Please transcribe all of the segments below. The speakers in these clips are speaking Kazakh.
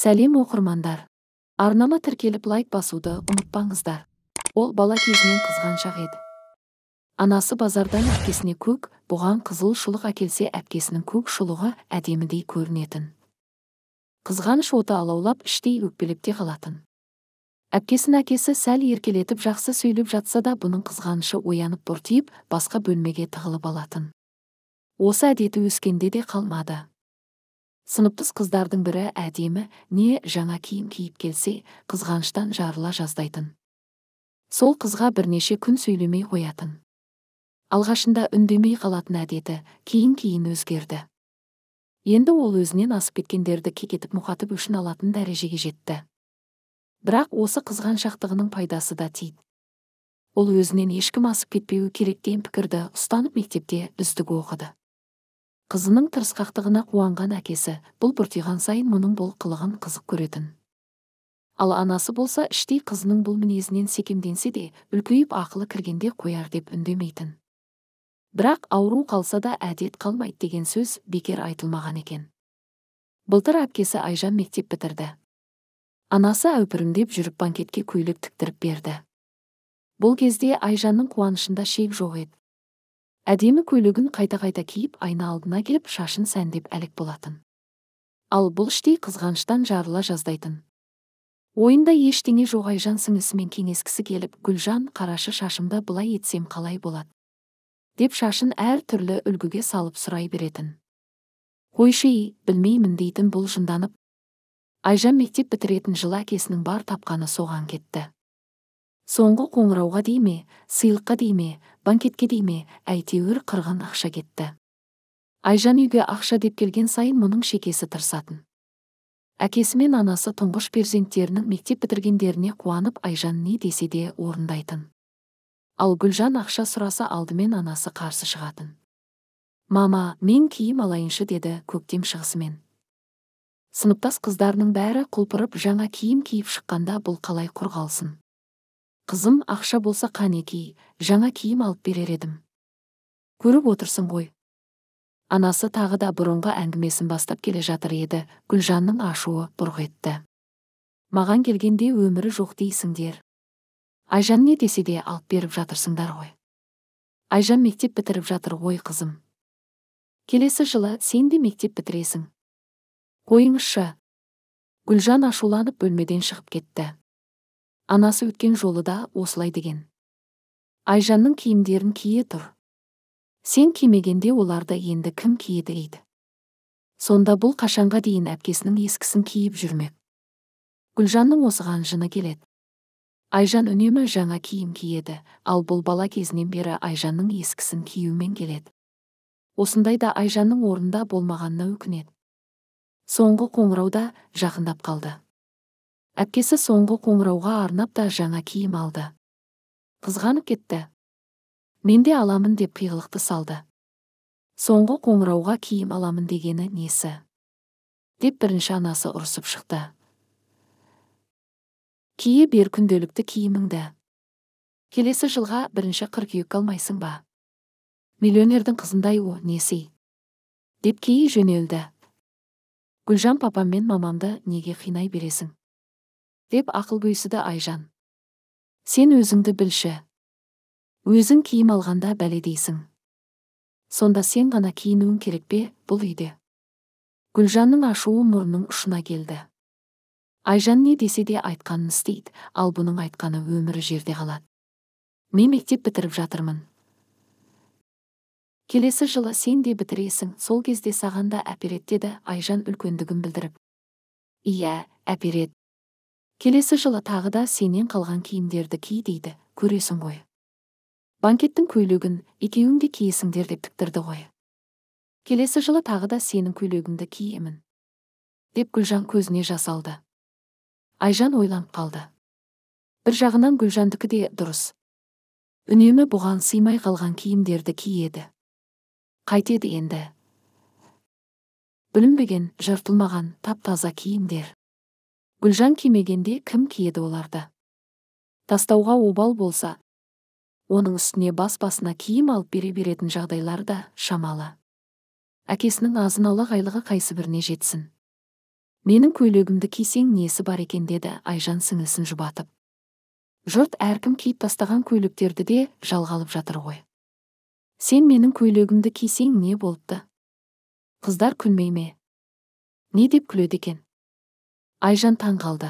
сәлем оқырмандар арнама тіркеліп лайк басуды ұмытпаңыздар ол бала кезінен қызған шақ еді анасы базардан әпкесіне көк бұған қызыл шұлық әкелсе әпкесінің көк шұлығы әдемідей көрінетін қызғаныш оты алаулап іштей өкпелеп те қалатын әпкесін әкесі сәл еркелетіп жақсы сөйлеп жатса да бұның қызғанышы оянып бұртиып басқа бөлмеге тығылып алатын осы әдеті өскенде де қалмады Сыныптыз қыздардың бірі әдемі не жаңа киім киіп келсе қызғаныштан жарыла жаздайтын сол қызға бірнеше күн сөйлемей қоятын алғашында үндемей қалатын әдеті кейін кейін өзгерді енді ол өзінен асып кеткендерді кекетіп мұқатып үшін алатын дәрежеге жетті бірақ осы қызғаншақтығының пайдасы да тиді ол өзінен ешкім асып кетпеуі керек деген пікірді ұстанып мектепте үздік оқыды қызының тырысқақтығына қуанған әкесі бұл бұртиған сайын мұның бұл қылығын қызық көретін ал анасы болса іштей қызының бұл мінезінен секемденсе де үлкейіп ақылы кіргенде қояр деп үндемейтін бірақ ауру қалса да әдет қалмайды деген сөз бекер айтылмаған екен былтыр әпкесі айжан мектеп бітірді анасы әупірімдеп жүріп банкетке көйлек тіктіріп берді бұл кезде айжанның қуанышында шек жоқ еді әдемі көйлегін қайта қайта киіп айна алдына келіп шашын сәндеп әлек болатын ал бұл іштей қызғаныштан жарыла жаздайтын ойында ештеңе жоқ айжан сіңлісімен кеңескісі келіп гүлжан қарашы шашымды былай етсем қалай болады деп шашын әр түрлі үлгіге салып сұрай беретін қойшы білмеймін дейтін бұл жынданып айжан мектеп бітіретін жылы әкесінің бар тапқаны соған кетті соңғы қоңырауға дей ме сыйлыққа дей ме банкетке дей ме әйтеуір қырғын ақша кетті айжан үйге ақша деп келген сайын мұның шекесі тырсатын әкесі мен анасы тұңғыш перзенттерінің мектеп бітіргендеріне қуанып айжан не десе де орындайтын ал гүлжан ақша сұраса алдымен анасы қарсы шығатын мама мен киім алайыншы деді көктем шығысымен сыныптас қыздарының бәрі құлпырып жаңа киім киіп шыққанда бұл қалай құр қызым ақша болса қанеки жаңа киім алып берер едім көріп отырсың ғой анасы тағы да бұрынғы әңгімесін бастап келе жатыр еді гүлжанның ашуы бұрқ етті маған келгенде өмірі жоқ дейсіңдер айжан не десе де алып беріп жатырсыңдар ғой айжан мектеп бітіріп жатыр ғой қызым келесі жылы сен де мектеп бітіресің қойыңызшы гүлжан ашуланып бөлмеден шығып кетті анасы өткен жолы да осылай деген айжанның киімдерін кие тұр сен кимегенде оларды енді кім киеді дейді сонда бұл қашанға дейін әпкесінің ескісін киіп жүрмек гүлжанның осыған жыны келеді айжан үнемі жаңа киім киеді ал бұл бала кезінен бері айжанның ескісін киюмен келеді осындайда айжанның орнында болмағанына өкінеді соңғы қоңырау да жақындап қалды әпкесі соңғы қоңырауға арнап та жаңа киім алды қызғанып кетті мен де аламын деп пиғылықты салды соңғы қоңырауға киім аламын дегені несі деп бірінші анасы ұрысып шықты кие бер күнделікті киіміңді келесі жылға бірінші қыркүйек алмайсың ба миллионердің қызындай о несі деп кие жөнелді гүлжан папам мен мамамды неге қинай бересің деп ақыл бөйсіді айжан сен өзіңді білші өзің киім алғанда бәле дейсің. сонда сен ғана киінуің керек пе бұл үйде гүлжанның ашуы мұрнының ұшына келді айжан не десе де айтқанын істейді ал бұның айтқаны өмірі жерде қалады мен мектеп бітіріп жатырмын келесі жылы сен де бітіресің сол кезде саған да әпереді деді айжан үлкендігін білдіріп иә әпереді келесі жылы тағы да сенен қалған киімдерді ки дейді көресің ғой банкеттің көйлегін екеуің де киесіңдер деп тіктірді ғой келесі жылы тағы да сенің көйлегіңді киемін деп гүлжан көзіне жас алды айжан ойланып қалды бір жағынан гүлжандікі де дұрыс үнемі бұған сыймай қалған киімдерді киеді қайтеді енді білінбеген жыртылмаған тап таза киімдер гүлжан кимегенде кім киеді оларды тастауға обал болса оның үстіне бас басына киім алып бере беретін жағдайлар да шамалы әкесінің азын аулақ айлығы қайсыбіріне жетсін менің көйлегімді кисең несі бар екен деді айжан сіңлісін жұбатып жұрт әркім киіп тастаған көйлектерді де жалғалып жатыр ғой сен менің көйлегімді кисең не болыпты қыздар күлмей ме не деп күледі екен айжан таң қалды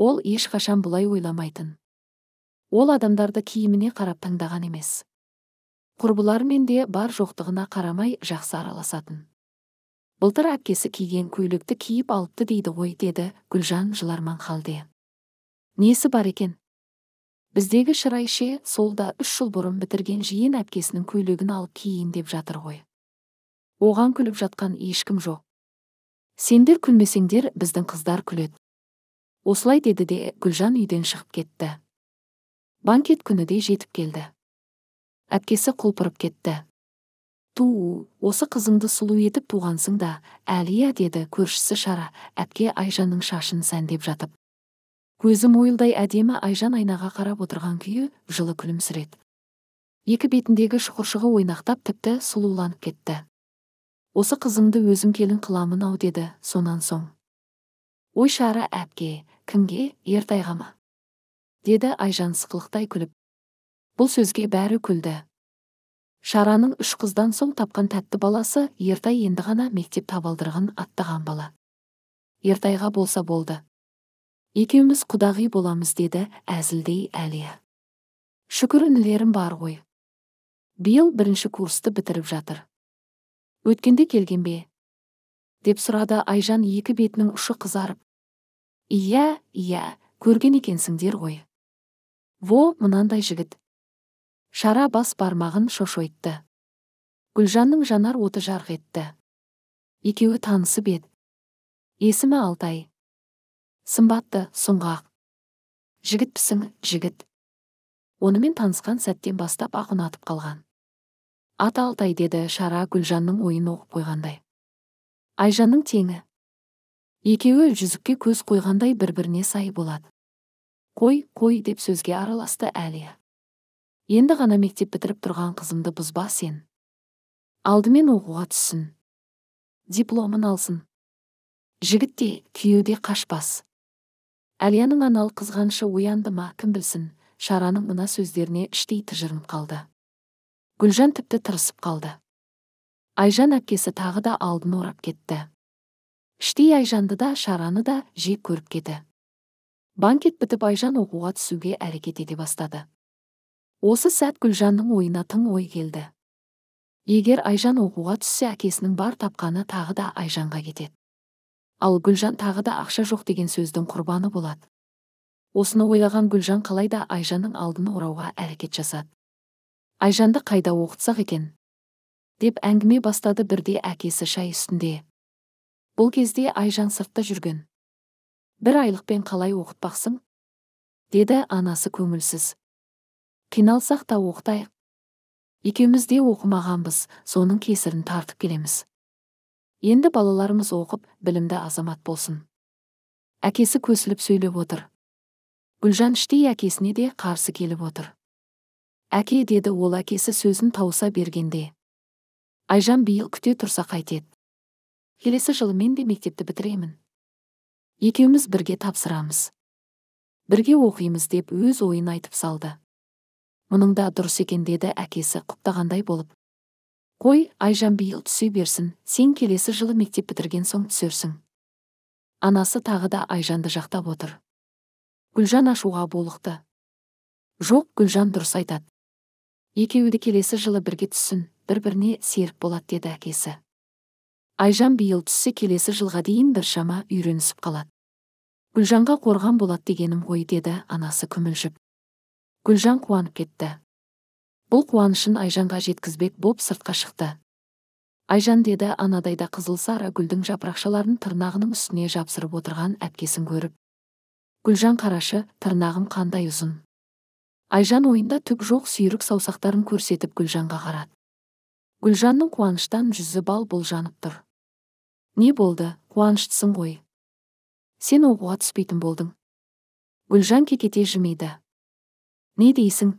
ол ешқашан бұлай ойламайтын ол адамдарды киіміне қарап таңдаған емес құрбыларымен де бар жоқтығына қарамай жақсы араласатын былтыр әпкесі киген көйлекті киіп алыпты дейді ғой деді гүлжан жыларман халде несі бар екен біздегі шырайше сол да үш жыл бұрын бітірген жиен әпкесінің көйлегін алып киейін деп жатыр ғой оған күліп жатқан ешкім жоқ сендер күлмесеңдер біздің қыздар күледі осылай деді де гүлжан үйден шығып кетті банкет күні де жетіп келді әпкесі құлпырып кетті ту осы қызыңды сұлу етіп туғансың да әлия деді көршісі шара әпке айжанның шашын сәндеп жатып көзі мойылдай әдемі айжан айнаға қарап отырған күйі жылы күлімсіреді екі бетіндегі шұқыршығы ойнақтап тіпті сұлуланып кетті осы қызыңды өзім келін қыламын ау деді сонан соң ой шара әпке кімге ертайға ма деді айжан сықылықтай күліп бұл сөзге бәрі күлді шараның үш қыздан соң тапқан тәтті баласы ертай енді ғана мектеп табалдырығын аттаған бала ертайға болса болды екеуміз құдағи боламыз деді әзілдей әлия шүкір інілерім бар ғой биыл бірінші курсты бітіріп жатыр өткенде келген бе деп сұрады айжан екі бетінің ұшы қызарып иә иә көрген екенсіңдер ғой во мынандай жігіт шара бас бармағын шошойтты гүлжанның жанар оты жарқ етті екеуі танысып еді есімі алтай сымбатты сұңғақ жігітпісің жігіт онымен танысқан сәттен бастап ақ ұнатып қалған ат алтай деді шара гүлжанның ойын оқып қойғандай айжанның теңі екеуі жүзікке көз қойғандай бір біріне сай болады қой қой деп сөзге араласты әлия енді ғана мектеп бітіріп тұрған қызымды бұзба сен алдымен оқуға түссін дипломын алсын жігіт те күйеу де қашпас әлияның аналық қызғанышы оянды ма кім білсін шараның мына сөздеріне іштей тыжырынып қалды гүлжан тіпті тырысып қалды айжан әпкесі тағы да алдын орап кетті іштей айжанды да шараны да жек көріп кеді банкет бітіп айжан оқуға түсуге әрекет ете бастады осы сәт гүлжанның ойына тың ой келді егер айжан оқуға түссе әкесінің бар тапқаны тағы да айжанға кетеді ал гүлжан тағы да ақша жоқ деген сөздің құрбаны болады осыны ойлаған гүлжан қалайда айжанның алдын орауға әрекет жасады айжанды қайда оқытсақ екен деп әңгіме бастады бірде әкесі шай үстінде бұл кезде айжан сыртта жүрген бір айлықпен қалай оқытпақсың деді анасы көңілсіз қиналсақ та оқытайық екеуміз де оқымағанбыз соның кесірін тартып келеміз енді балаларымыз оқып білімді азамат болсын әкесі көсіліп сөйлеп отыр гүлжан іштей әкесіне де қарсы келіп отыр әке деді ол әкесі сөзін тауыса бергенде айжан биыл күте тұрса қайтеді келесі жылы мен де мектепті бітіремін екеуміз бірге тапсырамыз бірге оқимыз деп өз ойын айтып салды мұның да дұрыс екен деді әкесі құптағандай болып қой айжан биыл түсе берсін сен келесі жылы мектеп бітірген соң түсерсің анасы тағы да айжанды жақтап отыр гүлжан ашуға булықты жоқ гүлжан дұрыс айтады екеуі де келесі жылы бірге түссін бір біріне серік болады деді әкесі айжан биыл түссе келесі жылға дейін біршама үйренісіп қалады гүлжанға қорған болады дегенім ғой деді анасы күмілжіп гүлжан қуанып кетті бұл қуанышын айжанға жеткізбек боп сыртқа шықты айжан деді анадайда қызыл сары гүлдің жапырақшаларын тырнағының үстіне жапсырып отырған әпкесін көріп гүлжан қарашы тырнағым қандай ұзын айжан ойында түк жоқ сүйрік саусақтарын көрсетіп гүлжанға қарады гүлжанның қуаныштан жүзі бал бұл жанып тұр не болды қуаныштысың ғой сен оқуға түспейтін болдың гүлжан кекете жымиды не дейсің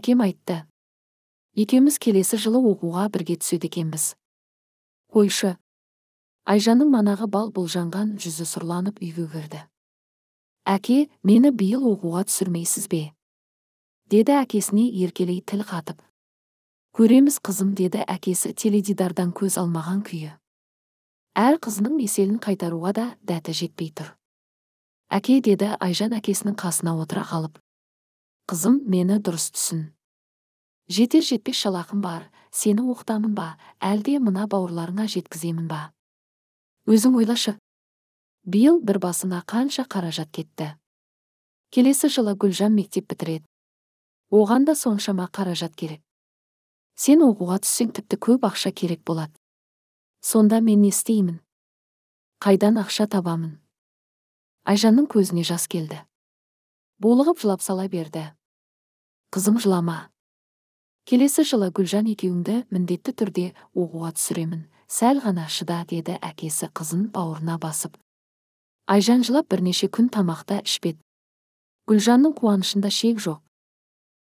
әкем айтты екеуміз келесі жылы оқуға бірге түседі екенбіз қойшы айжанның манағы бал бұлжанған жүзі сұрланып үйге кірді әке мені биыл оқуға түсірмейсіз бе деді әкесіне еркелей тіл қатып көреміз қызым деді әкесі теледидардан көз алмаған күйі әр қызының меселін қайтаруға да дәті жетпей тұр әке деді айжан әкесінің қасына отыра қалып қызым мені дұрыс түсін жетер жетпес жалақым бар сені оқытамын ба әлде мына бауырларыңа жеткіземін ба өзің ойлашы биыл бір басына қанша қаражат кетті келесі жылы гүлжан мектеп бітіреді оған да соншама қаражат керек сен оқуға түссең тіпті көп ақша керек болады сонда мен не істеймін қайдан ақша табамын айжанның көзіне жас келді булығып жылап сала берді қызым жылама келесі жылы гүлжан екеуіңді міндетті түрде оқуға түсіремін сәл ғана шыда деді әкесі қызын бауырына басып айжан жылап бірнеше күн тамақта ішпеді гүлжанның қуанышында шек жоқ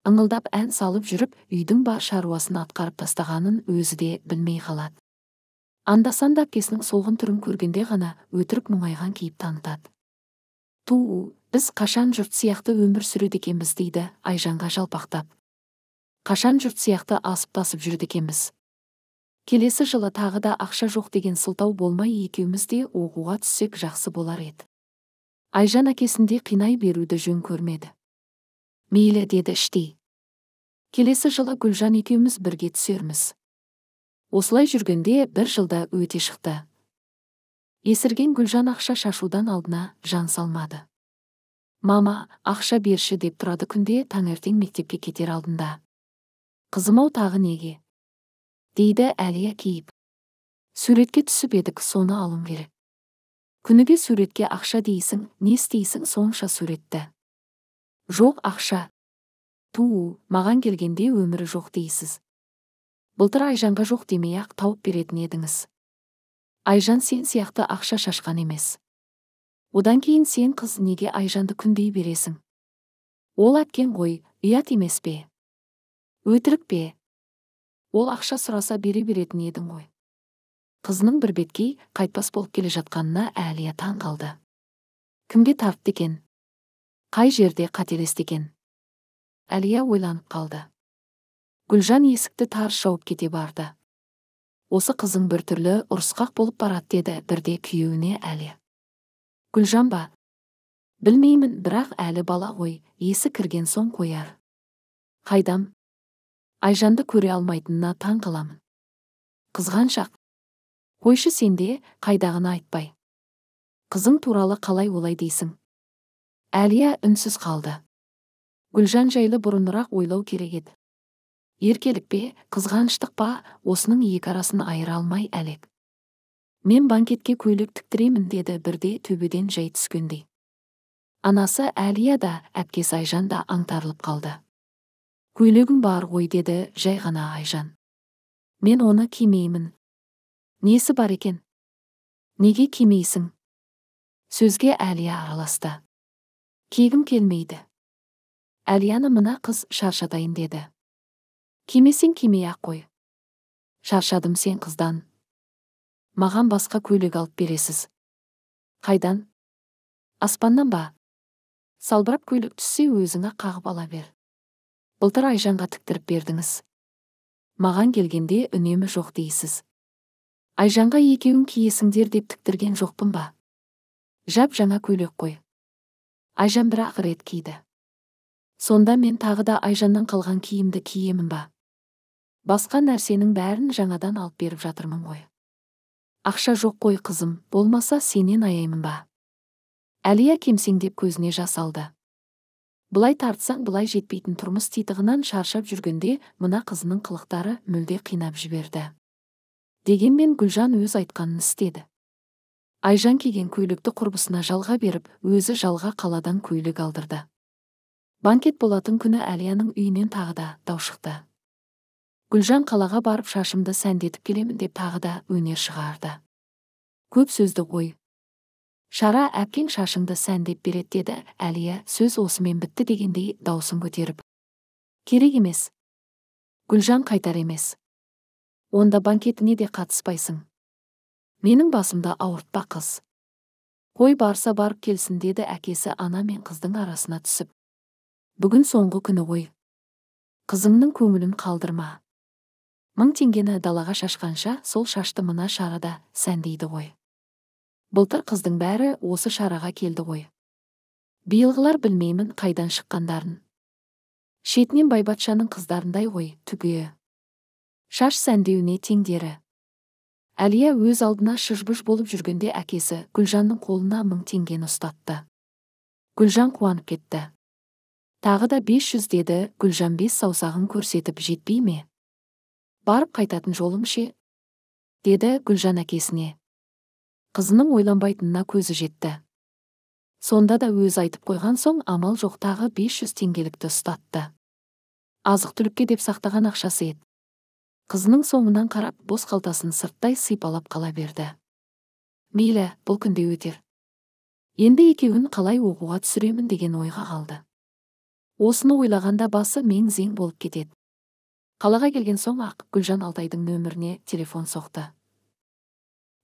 ыңылдап ән салып жүріп үйдің ба шаруасын атқарып тастағанын өзі де білмей қалады анда санда әпкесінің солғын түрін көргенде ғана өтірік мұңайған кейіп танытады ту біз қашан жұрт сияқты өмір сүреді екенбіз дейді айжанға жалпақтап қашан жұрт сияқты асып тасып жүрді екенбіз келесі жылы тағы да ақша жоқ деген сылтау болмай екеуміз де оқуға түссек жақсы болар еді айжан әкесінде қинай беруді жөн көрмеді мейлі деді іштей келесі жылы гүлжан екеуміз бірге түсерміз осылай жүргенде бір жылда өте шықты есірген гүлжан ақша шашудан алдына жан салмады мама ақша берші деп тұрады күнде таңертең мектепке кетер алдында қызым ау тағы неге дейді әлия кейіп суретке түсіп едік соны алуым керек күніге суретке ақша дейсің не істейсің сонша суретті жоқ ақша туу маған келгенде өмірі жоқ дейсіз былтыр айжанға жоқ демей ақ тауып беретін едіңіз айжан сен сияқты ақша шашқан емес одан кейін сен қыз неге айжанды күндей бересің ол әпкең ғой ұят емес пе өтірік пе ол ақша сұраса бере беретін едің ғой қызының бірбеткей қайтпас болып келе жатқанына әлия таң қалды кімге тартты екен қай жерде екен әлия ойланып қалды гүлжан есікті тарс жауып кете барды осы қызың түрлі ұрысқақ болып барады деді бірде күйеуіне әлия гүлжан ба білмеймін бірақ әлі бала ғой есі кірген соң қояр қайдам айжанды көре алмайтынына таң қаламын қызғаншақ қойшы сенде қайдағыны айтпай қызың туралы қалай олай дейсің әлия үнсіз қалды гүлжан жайлы бұрынырақ ойлау керек еді еркелік пе қызғаныштық па осының екі арасын айыра алмай әлек мен банкетке көйлек тіктіремін деді бірде төбеден жай түскендей анасы әлия да әпкесі айжан да аңтарылып қалды көйлегің бар ғой деді жай ғана айжан мен оны кимеймін несі бар екен неге кимейсің сөзге әлия араласты кигім келмейді әлияны мына қыз шаршатайын деді кимесең кимей ақ қой шаршадым сен қыздан маған басқа көйлек алып бересіз қайдан аспаннан ба салбырап көйлек түссе өзіңе қағып ала бер былтыр айжанға тіктіріп бердіңіз маған келгенде үнемі жоқ дейсіз айжанға екеуің киесіңдер деп тіктірген жоқпын ба жап жаңа көйлек қой айжан бір ақ рет киді сонда мен тағы да айжаннан қалған киімді киемін ба басқа нәрсенің бәрін жаңадан алып беріп жатырмын ғой ақша жоқ қой қызым болмаса сенен аяймын ба әлия кемсеңдеп көзіне жас алды былай тартсаң былай жетпейтін тұрмыс титығынан шаршап жүргенде мына қызының қылықтары мүлде қинап жіберді дегенмен гүлжан өз айтқанын істеді айжан киген көйлекті құрбысына жалға беріп өзі жалға қаладан көйлек алдырды банкет болатын күні әлияның үйінен тағы да дау шықты гүлжан қалаға барып шашымды сәндетіп келемін деп тағы да өнер шығарды көп сөзді ой шара әпкең шашыңды сәндеп береді деді әлия сөз осымен бітті дегендей даусын көтеріп керек емес гүлжан қайтар емес онда банкетіне де қатыспайсың менің басымда ауыртпа қыз қой барса барып келсін деді әкесі ана мен қыздың арасына түсіп бүгін соңғы күні ғой қызыңның көңілін қалдырма мың теңгені далаға шашқанша сол шашты мына шарада сәндейді ғой былтыр қыздың бәрі осы шараға келді ғой биылғылар білмеймін қайдан шыққандарын шетінен байбатшаның қыздарындай ғой түге шаш сәндеуіне теңдері әлия өз алдына шыжбыш болып жүргенде әкесі гүлжанның қолына мың теңгені ұстатты гүлжан қуанып кетті тағы да бес деді гүлжан бес саусағын көрсетіп жетпей ме барып қайтатын жолым ше деді гүлжан әкесіне қызының ойланбайтынына көзі жетті сонда да өз айтып қойған соң амал жоқ тағы 500 теңгелікті ұстатты азық түлікке деп сақтаған ақшасы еді қызының соңынан қарап бос қалтасын сырттай сипалап қала берді мейлі бұл күнде өтер енді екеуін қалай оқуға түсіремін деген ойға қалды осыны ойлағанда басы мен зең болып кетеді қалаға келген соң ақ гүлжан алтайдың нөміріне телефон соқты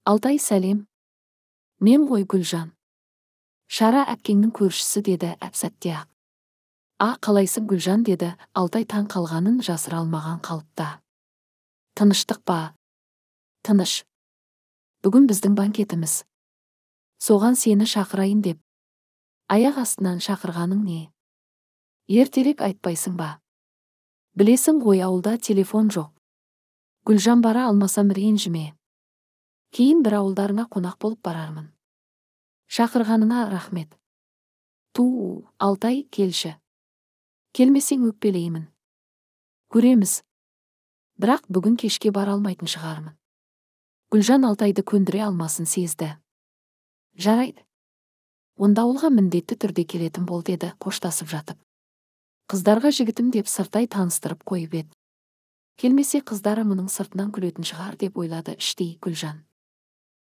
алтай сәлем мен ғой гүлжан шара әпкеңнің көршісі деді әпсәтте ақ а қалайсың гүлжан деді алтай таң қалғанын жасыра алмаған қалыпта тыныштық па тыныш бүгін біздің банкетіміз соған сені шақырайын деп аяқ астынан шақырғаның не ертерек айтпайсың ба білесің ғой ауылда телефон жоқ гүлжан бара алмасам ренжіме кейін бір ауылдарыңа қонақ болып барармын шақырғаныңа рахмет ту алтай келші келмесең өкпелеймін көреміз бірақ бүгін кешке бара алмайтын шығармын гүлжан алтайды көндіре алмасын сезді жарайды онда ауылға міндетті түрде келетін бол деді қоштасып жатып қыздарға жігітім деп сыртай таныстырып қойып еді келмесе қыздары мұның сыртынан күлетін шығар деп ойлады іштей гүлжан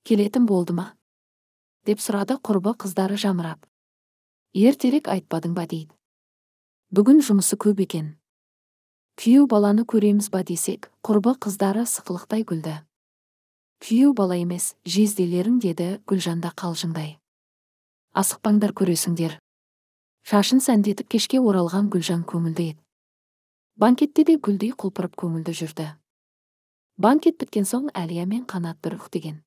келетін болды ма деп сұрады құрбы қыздары жамырап ертерек айтпадың ба дейді бүгін жұмысы көп екен күйеу баланы көреміз ба десек құрбы қыздары сықылықтай күлді күйеу бала емес жезделерің деді гүлжанда қалжыңдай асықпаңдар көресіңдер шашын сәндетіп кешке оралған гүлжан көңілді еді банкетте де гүлдей құлпырып көңілді жүрді банкет біткен соң әлия мен қанат бір деген.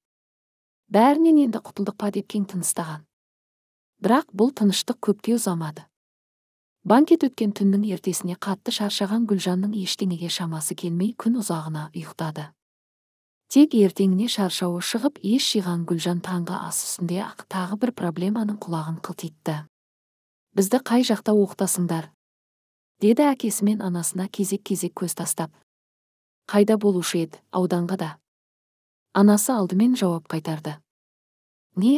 бәрінен енді құтылдық па деп кең тыныстаған бірақ бұл тыныштық көпке ұзамады банкет өткен түннің ертесіне қатты шаршаған гүлжанның ештеңеге шамасы келмей күн ұзағына ұйықтады тек ертеңіне шаршауы шығып ес жиған гүлжан таңғы ас үстінде ақ тағы бір проблеманың құлағын қылтитты бізді қай жақта оқытасыңдар деді әкесі мен анасына кезек кезек көз тастап қайда болушы еді ауданға да анасы алдымен жауап қайтарды не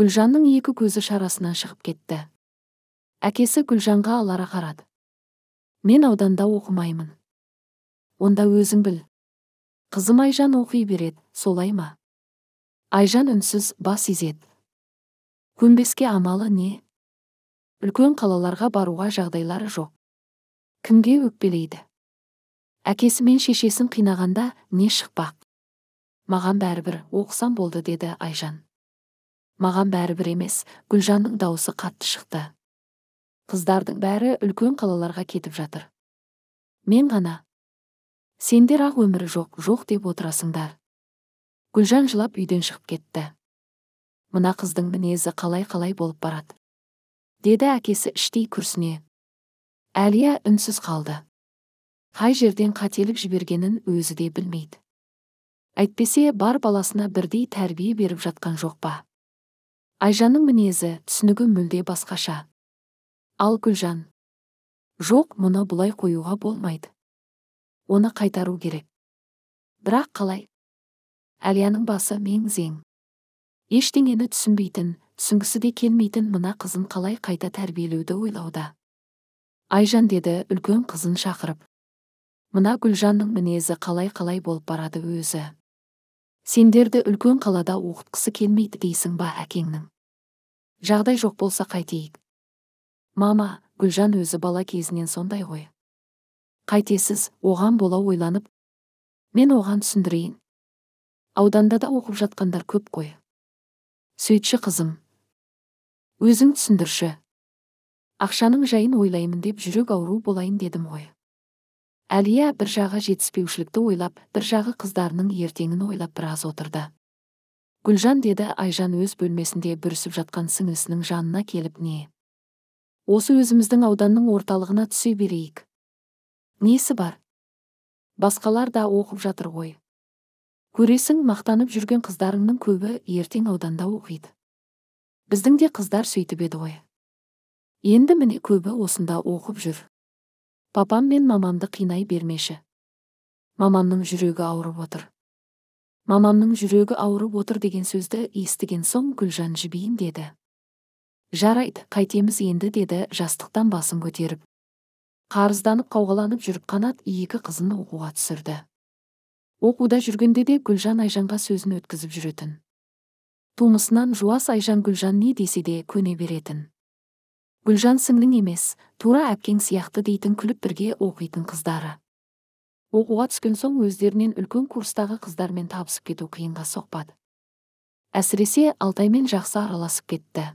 гүлжанның екі көзі шарасынан шығып кетті әкесі гүлжанға алара қарады мен ауданда оқымаймын онда өзің біл қызым айжан оқи береді солай ма айжан үнсіз бас изеді көнбеске амалы не үлкен қалаларға баруға жағдайлары жоқ кімге өкпелейді әкесі мен шешесін қинағанда не шықпақ маған бәрібір оқысам болды деді айжан маған бәрібір емес гүлжанның даусы қатты шықты қыздардың бәрі үлкен қалаларға кетіп жатыр мен ғана сендер ақ өмірі жоқ жоқ деп отырасыңдар гүлжан жылап үйден шығып кетті мына қыздың мінезі қалай қалай болып барады деді әкесі іштей күрсіне әлия үнсіз қалды қай жерден қателік жібергенін өзі де білмейді әйтпесе бар баласына бірдей тәрбие беріп жатқан жоқ па айжанның мінезі түсінігі мүлде басқаша ал гүлжан жоқ мұны бұлай қоюға болмайды оны қайтару керек бірақ қалай әлияның басы мең зең ештеңені түсінбейтін түсінгісі де келмейтін мына қызын қалай қайта тәрбиелеуді ойлауда айжан деді үлкен қызын шақырып Мұна гүлжанның мінезі қалай қалай болып барады өзі сендерді үлкен қалада оқытқысы келмейді дейсің ба әкеңнің жағдай жоқ болса қайтейік мама гүлжан өзі бала кезінен сондай ғой қайтесіз оған бола ойланып мен оған түсіндірейін ауданда да оқып жатқандар көп қой сөйтші қызым өзің түсіндірші ақшаның жайын ойлаймын деп жүрек ауру болайын дедім ғой әлия бір жағы жетіспеушілікті ойлап бір жағы қыздарының ертеңін ойлап біраз отырды гүлжан деді айжан өз бөлмесінде бүрісіп жатқан сіңлісінің жанына келіп не осы өзіміздің ауданның орталығына түсе берейік несі бар басқалар да оқып жатыр ғой көресің мақтанып жүрген қыздарыңның көбі ертең ауданда оқиды біздің де қыздар сөйтіп еді ғой енді міне көбі осында оқып жүр папам мен мамамды қинай бермеші мамамның жүрегі ауырып отыр мамамның жүрегі ауырып отыр деген сөзді естіген соң гүлжан жібейін деді жарайды қайтеміз енді деді жастықтан басын көтеріп қарызданып қауғаланып жүріп қанат екі қызын оқуға түсірді оқуда жүргенде де гүлжан айжанға сөзін өткізіп жүретін тумысынан жуас айжан гүлжан не десе де көне беретін гүлжан сіңлің емес тура әпкең сияқты дейтін күліп бірге оқитын қыздары оқуға түскен соң өздерінен үлкен курстағы қыздармен табысып кету қиынға соқпады әсіресе алтаймен жақсы араласып кетті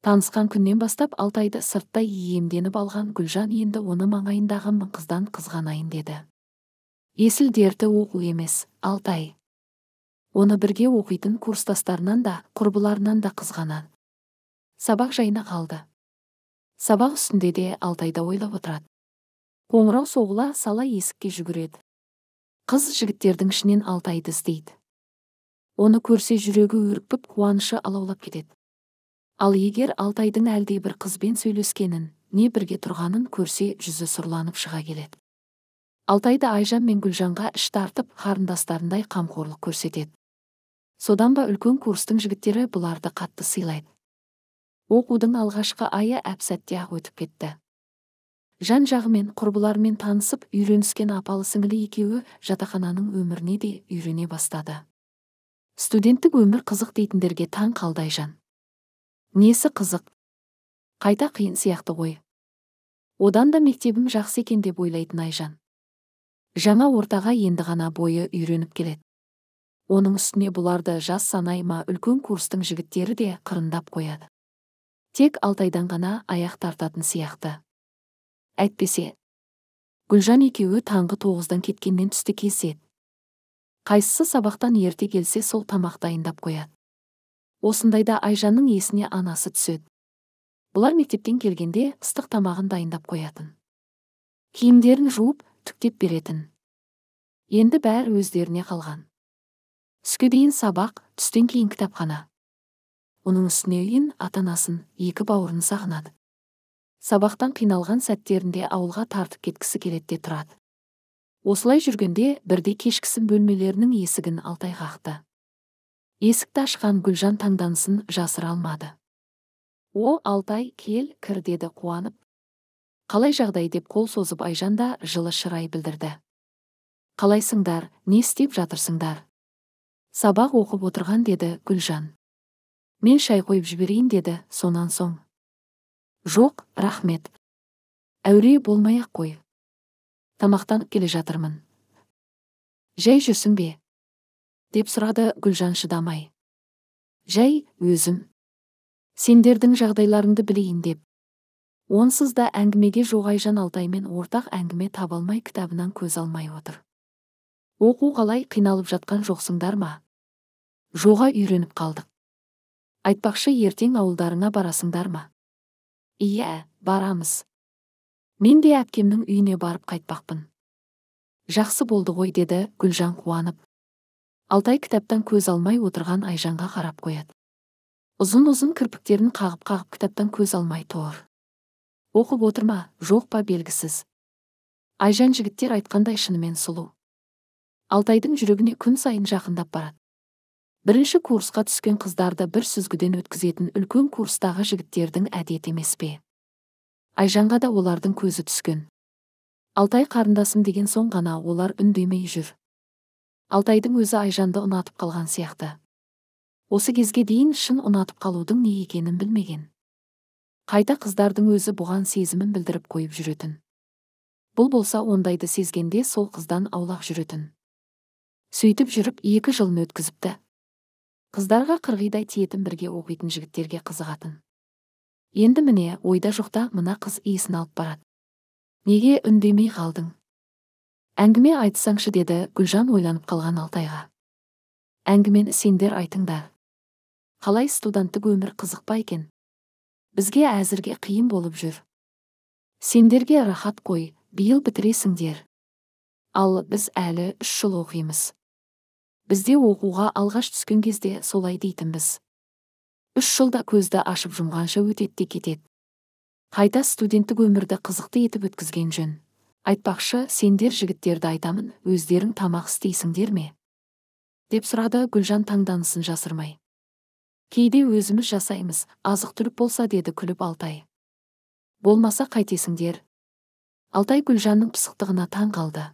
танысқан күннен бастап алтайды сырттай иемденіп алған гүлжан енді оны маңайындағы қыздан қызғанайын деді есіл дерті оқу емес алтай оны бірге оқитын курстастарынан да құрбыларынан да қызғанан. сабақ жайына қалды сабақ үстінде де Алтайда ойлап отырады қоңырау соғыла сала есікке жүгіреді қыз жігіттердің ішінен алтайды іздейді оны көрсе жүрегі өрікпіп қуанышы алаулап кетеді ал егер алтайдың әлдебір қызбен сөйлескенін не бірге тұрғанын көрсе жүзі сұрланып шыға келеді алтайды айжан мен гүлжанға іш тартып қарындастарындай қамқорлық көрсетеді содан ба үлкен курстың жігіттері бұларды қатты сыйлайды оқудың алғашқы айы әп ақ өтіп кетті жан жағымен құрбыларымен танысып үйреніскен апалы сіңілі екеуі жатақхананың өміріне де үйрене бастады студенттік өмір қызық дейтіндерге таң қалды айжан несі қызық қайта қиын сияқты ғой одан да мектебім жақсы екен деп ойлайтын айжан жаңа ортаға енді ғана бойы үйреніп келеді оның үстіне бұларды жас санайма ма үлкен курстың жігіттері де қырындап қояды тек алтайдан ғана аяқ тартатын сияқты әйтпесе гүлжан екеуі таңғы тоғыздан кеткеннен түсті кездеседі қайсысы сабақтан ерте келсе сол тамақ дайындап қояды осындайда айжанның есіне анасы түседі бұлар мектептен келгенде ыстық тамағын дайындап қоятын киімдерін жуып түктеп беретін енді бәрі өздеріне қалған түске дейін сабақ түстен кейін кітапхана оның үстіне үйін ата анасын екі бауырын сағынады сабақтан қиналған сәттерінде ауылға тартып кеткісі келеді де тұрады осылай жүргенде бірде кешкісін бөлмелерінің есігін алтай қақты есікті ашқан гүлжан таңданысын жасыра алмады о алтай кел кір деді қуанып қалай жағдай деп қол созып айжан да жылы шырай білдірді қалайсыңдар не істеп жатырсыңдар сабақ оқып отырған деді гүлжан мен шай қойып жіберейін деді сонан соң жоқ рахмет әуре болмай ақ қой тамақтанып келе жатырмын жай жүрсің бе деп сұрады гүлжан шыдамай жай өзім сендердің жағдайларыңды білейін деп онсыз да әңгімеге жоғайжан алтаймен ортақ әңгіме таба алмай кітабынан көз алмай отыр оқу қалай қиналып жатқан жоқсыңдар ма жоға үйреніп қалдық айтпақшы ертең ауылдарыңа барасыңдар ма иә барамыз мен де әпкемнің үйіне барып қайтпақпын жақсы болды ғой деді гүлжан қуанып алтай кітаптан көз алмай отырған айжанға қарап қояды ұзын ұзын кірпіктерін қағып қағып кітаптан көз алмай тұр оқып отыр ма жоқ па белгісіз айжан жігіттер айтқандай шынымен сұлу алтайдың жүрегіне күн сайын жақындап барады бірінші курсқа түскен қыздарды бір сүзгіден өткізетін үлкен курстағы жігіттердің әдеті емес пе айжанға да олардың көзі түскен алтай қарындасым деген соң ғана олар үндемей жүр алтайдың өзі айжанды ұнатып қалған сияқты осы кезге дейін шын ұнатып қалудың не екенін білмеген қайта қыздардың өзі бұған сезімін білдіріп қойып жүретін бұл болса ондайды сезгенде сол қыздан аулақ жүретін сөйтіп жүріп екі жылын өткізіпті қыздарға қырғидай тиетін бірге оқитын жігіттерге қызығатын енді міне ойда жоқта мына қыз есін алып барады неге үндемей қалдың әңгіме айтсаңшы деді гүлжан ойланып қалған алтайға әңгімені сендер айтыңдар қалай студенттік өмір қызық па екен бізге әзірге қиын болып жүр сендерге рахат қой биыл бітіресіңдер ал біз әлі үш жыл оқимыз бізде оқуға алғаш түскен кезде солай дейтінбіз үш жылда көзді ашып жұмғанша өтеді де кетеді қайта студенттік өмірді қызықты етіп өткізген жөн айтпақшы сендер жігіттерді айтамын өздерің тамақ істейсіңдер ме деп сұрады гүлжан таңданысын жасырмай кейде өзіміз жасаймыз азық түлік болса деді күліп алтай болмаса қайтесіңдер алтай гүлжанның пысықтығына таң қалды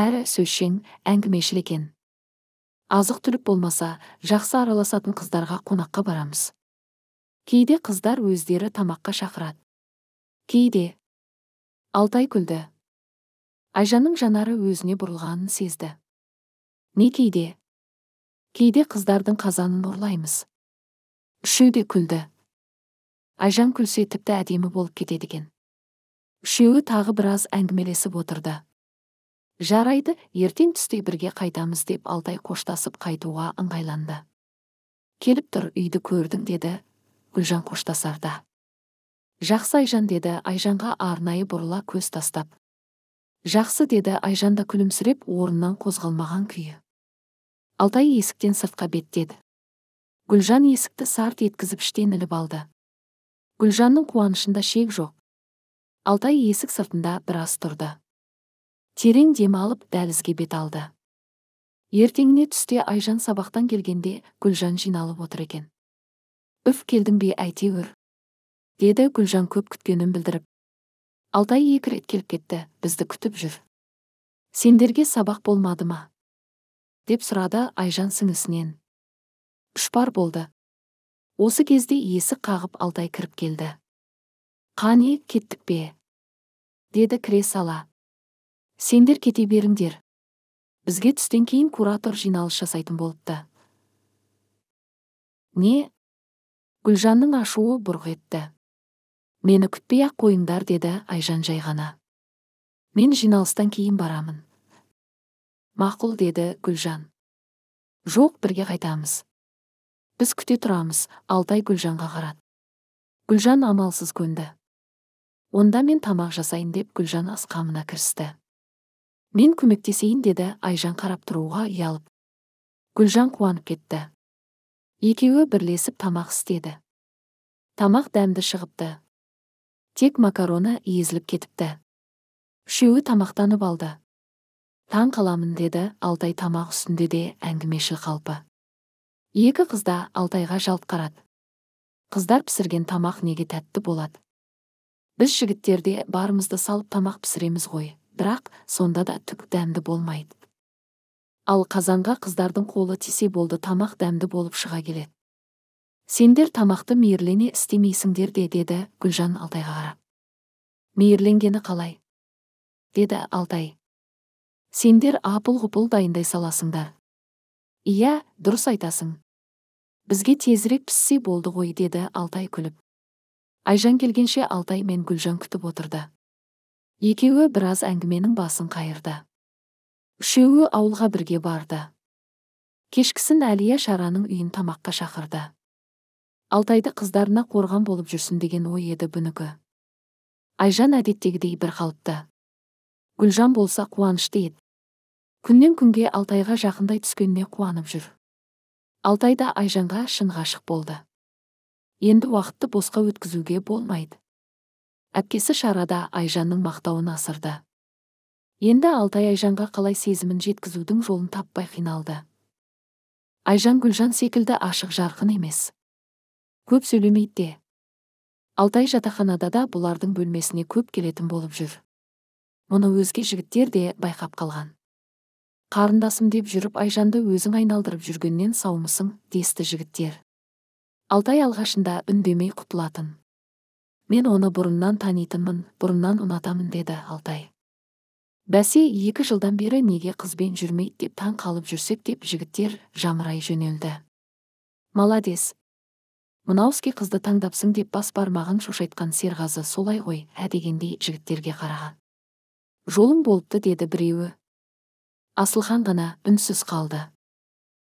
әрі сөзшең әңгімешіл екен азық түлік болмаса жақсы араласатын қыздарға қонаққа барамыз кейде қыздар өздері тамаққа шақырады кейде алтай күлді айжанның жанары өзіне бұрылғанын сезді не кейде кейде қыздардың қазанын ұрлаймыз үшеу де күлді айжан күлсе тіпті әдемі болып кетеді екен үшеуі тағы біраз әңгімелесіп отырды жарайды ертең түсте бірге қайтамыз деп алтай қоштасып қайтуға ыңғайланды келіп тұр үйді көрдің деді гүлжан қоштасарда жақсы айжан деді айжанға арнайы бұрыла көз тастап жақсы деді айжан да күлімсіреп орнынан қозғалмаған күйі алтай есіктен сыртқа беттеді гүлжан есікті сарт еткізіп іштен іліп алды гүлжанның қуанышында шек жоқ алтай есік сыртында біраз тұрды терең алып, дәлізге бет алды ертеңіне түсте айжан сабақтан келгенде гүлжан жиналып отыр екен үф келдің бе әйтеуір деді гүлжан көп күткенін білдіріп алтай екі рет келіп кетті бізді күтіп жүр сендерге сабақ болмады ма деп сұрады айжан сіңісінен үшпар болды осы кезде есік қағып алтай кіріп келді қане кеттік пе деді кіре сала сендер кете беріңдер бізге түстен кейін куратор жиналыс жасайтын болыпты не гүлжанның ашуы бұрқ етті мені күтпей ақ қойыңдар деді айжан жай мен жиналыстан кейін барамын мақұл деді гүлжан жоқ бірге қайтамыз біз күте тұрамыз алтай гүлжанға қарады гүлжан амалсыз көнді онда мен тамақ жасайын деп гүлжан асқамына кірісті мен көмектесейін деді айжан қарап тұруға ұялып гүлжан қуанып кетті екеуі бірлесіп тамақ істеді тамақ дәмді шығыпты тек макарона езіліп кетіпті үшеуі тамақтанып алды таң қаламын деді алтай тамақ үстінде де әңгімеші қалпы екі қыз да алтайға жалт қарады қыздар пісірген тамақ неге тәтті болады біз жігіттерде барымызды салып тамақ пісіреміз ғой бірақ сонда да түк дәмді болмайды ал қазанға қыздардың қолы тисе болды тамақ дәмді болып шыға келеді сендер тамақты мейірлене істемейсіңдер де деді гүлжан алтайға қарап мейірленгені қалай деді алтай сендер апыл ғұпыл дайындай саласыңдар иә дұрыс айтасың бізге тезірек піссе болды ғой деді алтай күліп айжан келгенше алтай мен гүлжан күтіп отырды екеуі біраз әңгіменің басын қайырды үшеуі ауылға бірге барды кешкісін әлия шараның үйін тамаққа шақырды алтайды қыздарына қорған болып жүрсін деген ой еді бүнігі. айжан әдеттегідей бір қалыпты гүлжан болса қуанышты еді күннен күнге алтайға жақындай түскеніне қуанып жүр алтай да айжанға шын ғашық болды енді уақытты босқа өткізуге болмайды әпкесі шарада айжанның мақтауын асырды енді алтай айжанға қалай сезімін жеткізудің жолын таппай қиналды айжан гүлжан секілді ашық жарқын емес көп сөйлемейді де алтай жатақханада да бұлардың бөлмесіне көп келетін болып жүр мұны өзге жігіттер де байқап қалған қарындасым деп жүріп айжанды өзің айналдырып жүргеннен саумысың десті жігіттер алтай алғашында үндемей құтылатын мен оны бұрыннан танитынмын бұрыннан ұнатамын деді алтай бәсе екі жылдан бері неге қызбен жүрмейді деп таң қалып жүрсек деп жігіттер жамырай жөнелді молодец мынауски қызды таңдапсың деп бас бармағын шошайтқан серғазы солай ғой ә дегендей жігіттерге қараған Жолым болыпты деді біреуі асылхан ғана үнсіз қалды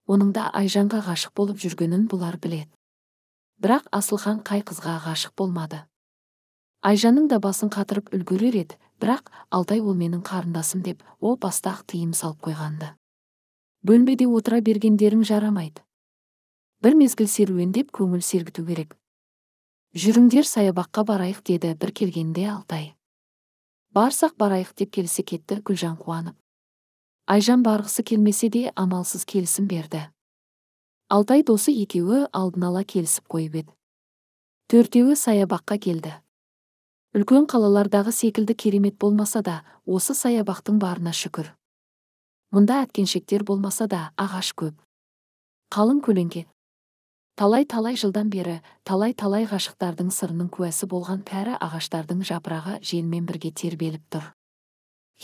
оның да айжанға ғашық болып жүргенін бұлар білет. бірақ асылхан қай қызға ғашық болмады айжанның да басын қатырып үлгерер еді бірақ алтай ол менің қарындасым деп ол баста ақ тыйым салып қойғанды. ды бөлмеде отыра бергендерің жарамайды бір мезгіл серуендеп көңіл сергіту керек жүріңдер саябаққа барайық деді бір келгенде алтай барсақ барайық деп келісе кетті гүлжан қуанып айжан барғысы келмесе де амалсыз келісім берді алтай досы екеуі алдын ала келісіп қойып еді төртеуі саябаққа келді үлкен қалалардағы секілді керемет болмаса да осы саябақтың барына шүкір мұнда әткеншектер болмаса да ағаш көп қалың көлеңке талай-талай жылдан бері талай-талай ғашықтардың сырының куәсі болған пәрі ағаштардың жапырағы желмен бірге тербеліп тұр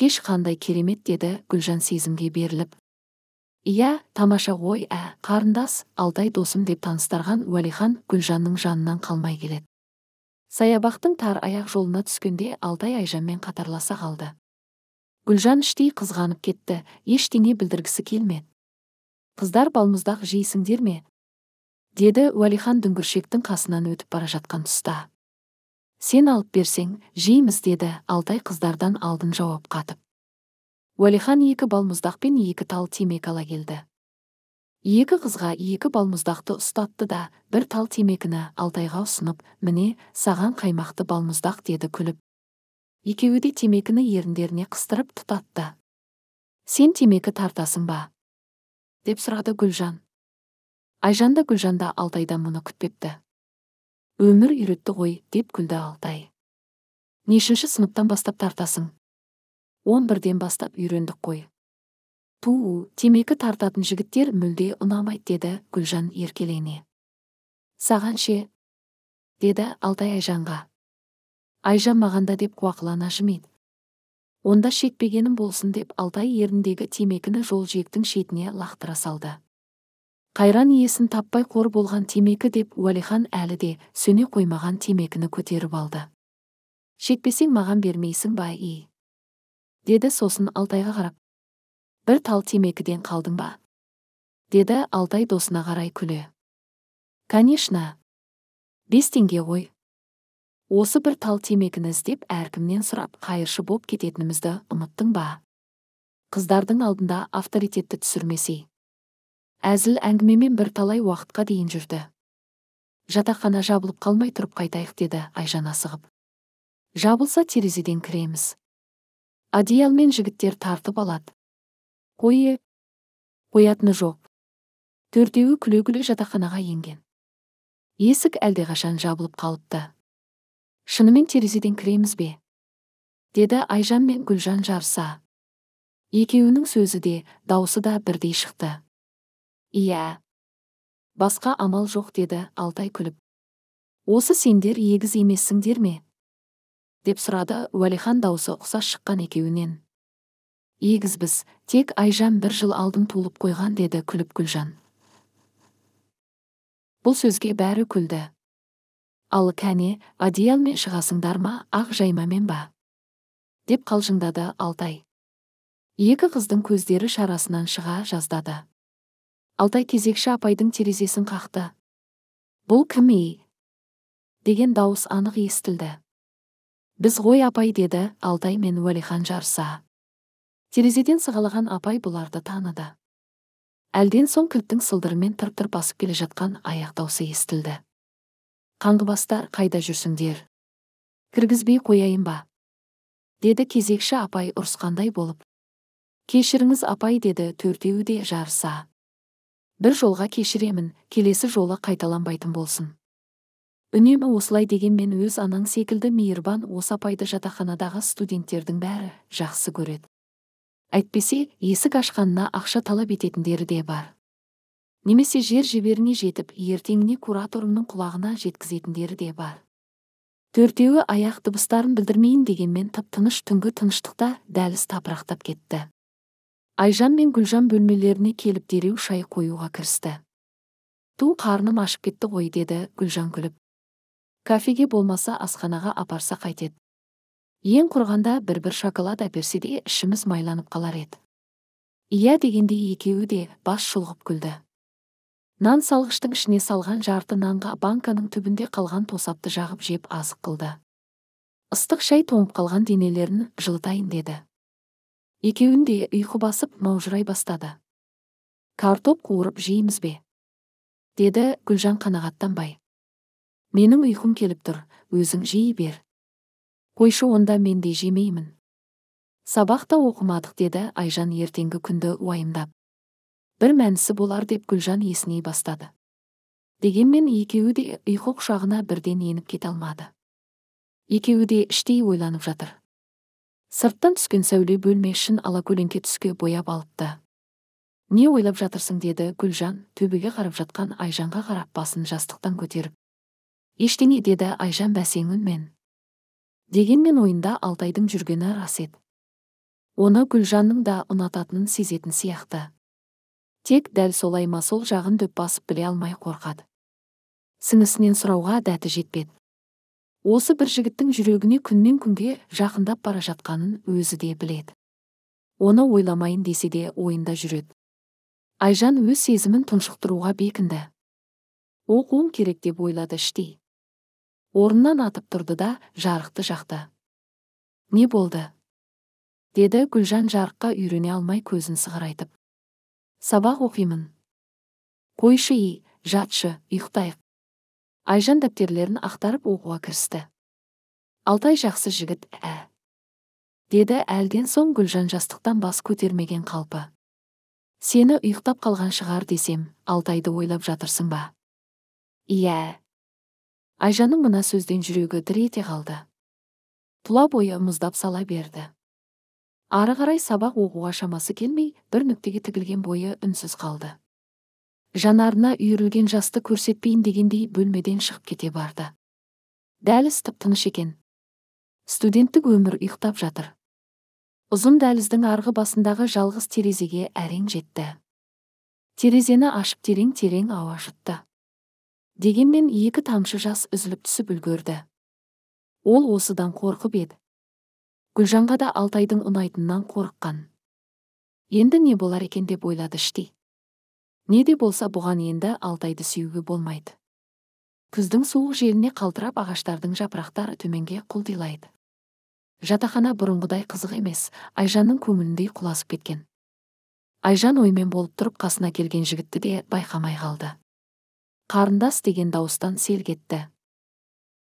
Еш қандай керемет деді гүлжан сезімге беріліп иә тамаша ғой, ә қарындас алдай досым деп таныстарған уәлихан гүлжанның жанынан қалмай келеді саябақтың тар аяқ жолына түскенде алдай айжанмен қатарласа қалды гүлжан іштей қызғанып кетті ештеңе білдіргісі келмеді қыздар балмұздақ жейсіңдер ме деді уәлихан дүңгіршектің қасынан өтіп бара жатқан тұста сен алып берсең жейміз деді алтай қыздардан алдын жауап қатып уәлихан екі балмұздақ пен екі тал темекі ала келді екі қызға екі балмұздақты ұстатты да бір тал темекіні алтайға ұсынып міне саған қаймақты балмұздақ деді күліп екеуі де темекіні еріндеріне қыстырып тұтатты сен темекі тартасың ба деп сұрады гүлжан айжан да гүлжан да алтайдан мұны күтпепті өмір үйретті ғой деп күлді алтай нешінші сыныптан бастап тартасың он бірден бастап үйрендік қой ту темекі тартатын жігіттер мүлде ұнамайды деді гүлжан еркелене саған ше деді алтай айжанға айжан мағанда деп қуақылана жымиды онда шекпегенім болсын деп алтай еріндегі темекіні жол жиектің шетіне лақтыра салды қайран иесін таппай қор болған темекі деп уәлихан әлі де сөне қоймаған темекіні көтеріп алды шекпесең маған бермейсің ба и деді сосын алтайға қарап бір тал темекіден қалдың ба деді алтай досына қарай күле конечно бес теңге ғой осы бір тал темекіні іздеп әркімнен сұрап қайыршы боп кететінімізді ұмыттың ба қыздардың алдында авторитетті түсірмесей әзіл әңгімемен бір талай уақытқа дейін жүрді жатақхана жабылып қалмай тұрып қайтайық деді айжан асығып жабылса терезеден кіреміз одеялмен жігіттер тартып алады қойе қоятыны жоқ төртеуі күле күле жатақханаға енген есік әлдеқашан жабылып қалыпты шынымен терезеден кіреміз бе деді айжан мен гүлжан жарса. екеуінің сөзі де даусы да бірдей шықты иә басқа амал жоқ деді алтай күліп осы сендер егіз емессіңдер ме деп сұрады уәлихан даусы ұқсас шыққан екеуінен егізбіз тек айжан бір жыл алдын туылып қойған деді күліп күлжан бұл сөзге бәрі күлді ал кәне одеялмен шығасыңдар ма ақ жаймамен ба деп қалжыңдады алтай екі қыздың көздері шарасынан шыға жаздады алтай кезекші апайдың терезесін қақты бұл кім ей деген дауыс анық естілді біз ғой апай деді алтай мен уәлихан жарса. терезеден сығалаған апай бұларды таныды әлден соң кілттің сылдырымен тұрп тыр басып келе жатқан аяқ даусы естілді қаңғыбастар қайда жүрсіңдер кіргізбей қояйын ба деді кезекші апай ұрысқандай болып кешіріңіз апай деді төртеуі де жарыса бір жолға кешіремін келесі жолы қайталанбайтын болсын үнемі осылай дегенмен өз анаң секілді мейірбан осы апайды жатақханадағы студенттердің бәрі жақсы көреді әйтпесе есік ашқанына ақша талап ететіндері де бар немесе жер жеберіне жетіп ертеңіне кураторыңның құлағына жеткізетіндері де бар төртеуі аяқ дыбыстарын білдірмейін дегенмен тып тыныш түнгі тыныштықта дәліз тапырақтап кетті айжан мен гүлжан бөлмелеріне келіп дереу шай қоюға кірісті ту қарным ашып кетті ғой деді гүлжан күліп кафеге болмаса асханаға апарса қайтеді ең құрғанда бір бір шоколад әперсе де ішіміз майланып қалар еді иә дегенде екеуі де бас шұлғып күлді нан салғыштың ішіне салған жарты нанға банканың түбінде қалған тосапты жағып жеп азық қылды ыстық шай тоңып қалған денелерін жылытайын деді екеуін де ұйқы басып маужырай бастады картоп қуырып жейміз бе деді гүлжан қанағаттанбай менің ұйқым келіп тұр өзің жей бер қойшы онда мен де жемеймін сабақ та оқымадық деді айжан ертеңгі күнді уайымдап бір мәнісі болар деп гүлжан есіней бастады дегенмен екеуі де ұйқы құшағына бірден еніп кете алмады екеуі де іштей ойланып жатыр сырттан түскен сәуле бөлме ішін алакөлеңке түске бояп алыпты не ойлап жатырсың деді гүлжан төбеге қарап жатқан айжанға қарап басын жастықтан көтеріп ештеңе деді айжан бәсең үнмен дегенмен ойында алтайдың жүргені рас еді оны гүлжанның да ұнататынын сезетін сияқты тек дәл солай ма сол жағын дөп басып біле алмай қорқады сіңісінен сұрауға дәті жетпеді осы бір жігіттің жүрегіне күннен күнге жақындап бара жатқанын өзі де біледі оны ойламайын десе де ойында жүреді айжан өз сезімін тұншықтыруға бекінді оқуым керек деп ойлады іштей орнынан атып тұрды да жарықты жақты не болды деді гүлжан жарыққа үйрене алмай көзін сығырайтып сабақ оқимын қойшы ей жатшы ұйықтайық айжан дәптерлерін ақтарып оқуға кірісті алтай жақсы жігіт ә деді әлден соң гүлжан жастықтан бас көтермеген қалпы сені ұйықтап қалған шығар десем алтайды ойлап жатырсың ба иә айжанның мына сөзден жүрегі дір ете қалды тұла бойы мұздап сала берді ары қарай сабақ оқуға шамасы келмей бір нүктеге тігілген бойы үнсіз қалды жанарына үйірілген жасты көрсетпейін дегендей бөлмеден шығып кете барды дәліз тып тыныш екен студенттік өмір ұйықтап жатыр ұзын дәліздің арғы басындағы жалғыз терезеге әрең жетті терезені ашып терең терең ауа жұтты дегенмен екі тамшы жас үзіліп түсіп үлгерді ол осыдан қорқып еді гүлжанға да алтайдың ұнайтынынан қорыққан енді не болар екен деп ойлады іштей не де болса бұған енді алтайды сүйуге болмайды күздің суық желіне қалтырап ағаштардың жапырақтары төменге құлдилайды жатақхана бұрынғыдай қызық емес айжанның көңіліндей құласып кеткен айжан оймен болып тұрып қасына келген жігітті де байқамай қалды қарындас деген дауыстан сел кетті.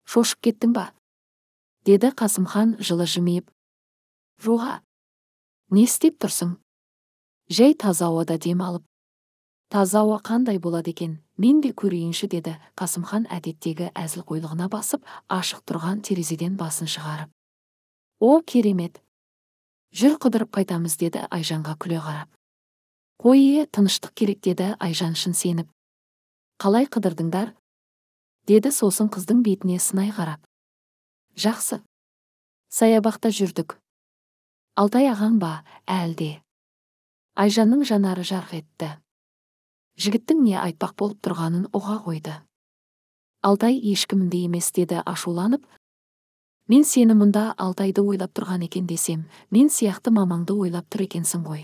шошып кеттің ба деді қасымхан жылы жымиып жоға не істеп тұрсың жай таза ауада дем алып таза ауа қандай болады екен мен де көрейінші деді қасымхан әдеттегі әзіл қойлығына басып ашық тұрған терезеден басын шығарып о керемет жүр қыдырып қайтамыз деді айжанға күле қарап қой е тыныштық керек деді айжан шын сеніп қалай қыдырдыңдар деді сосын қыздың бетіне сынай қарап жақсы саябақта жүрдік алтай ағаң ба әлде айжанның жанары жарқ етті жігіттің не айтпақ болып тұрғанын оға қойды алтай ешкімінде емес деді ашуланып мен сені мұнда алтайды ойлап тұрған екен десем мен сияқты мамаңды ойлап тұр екенсің ғой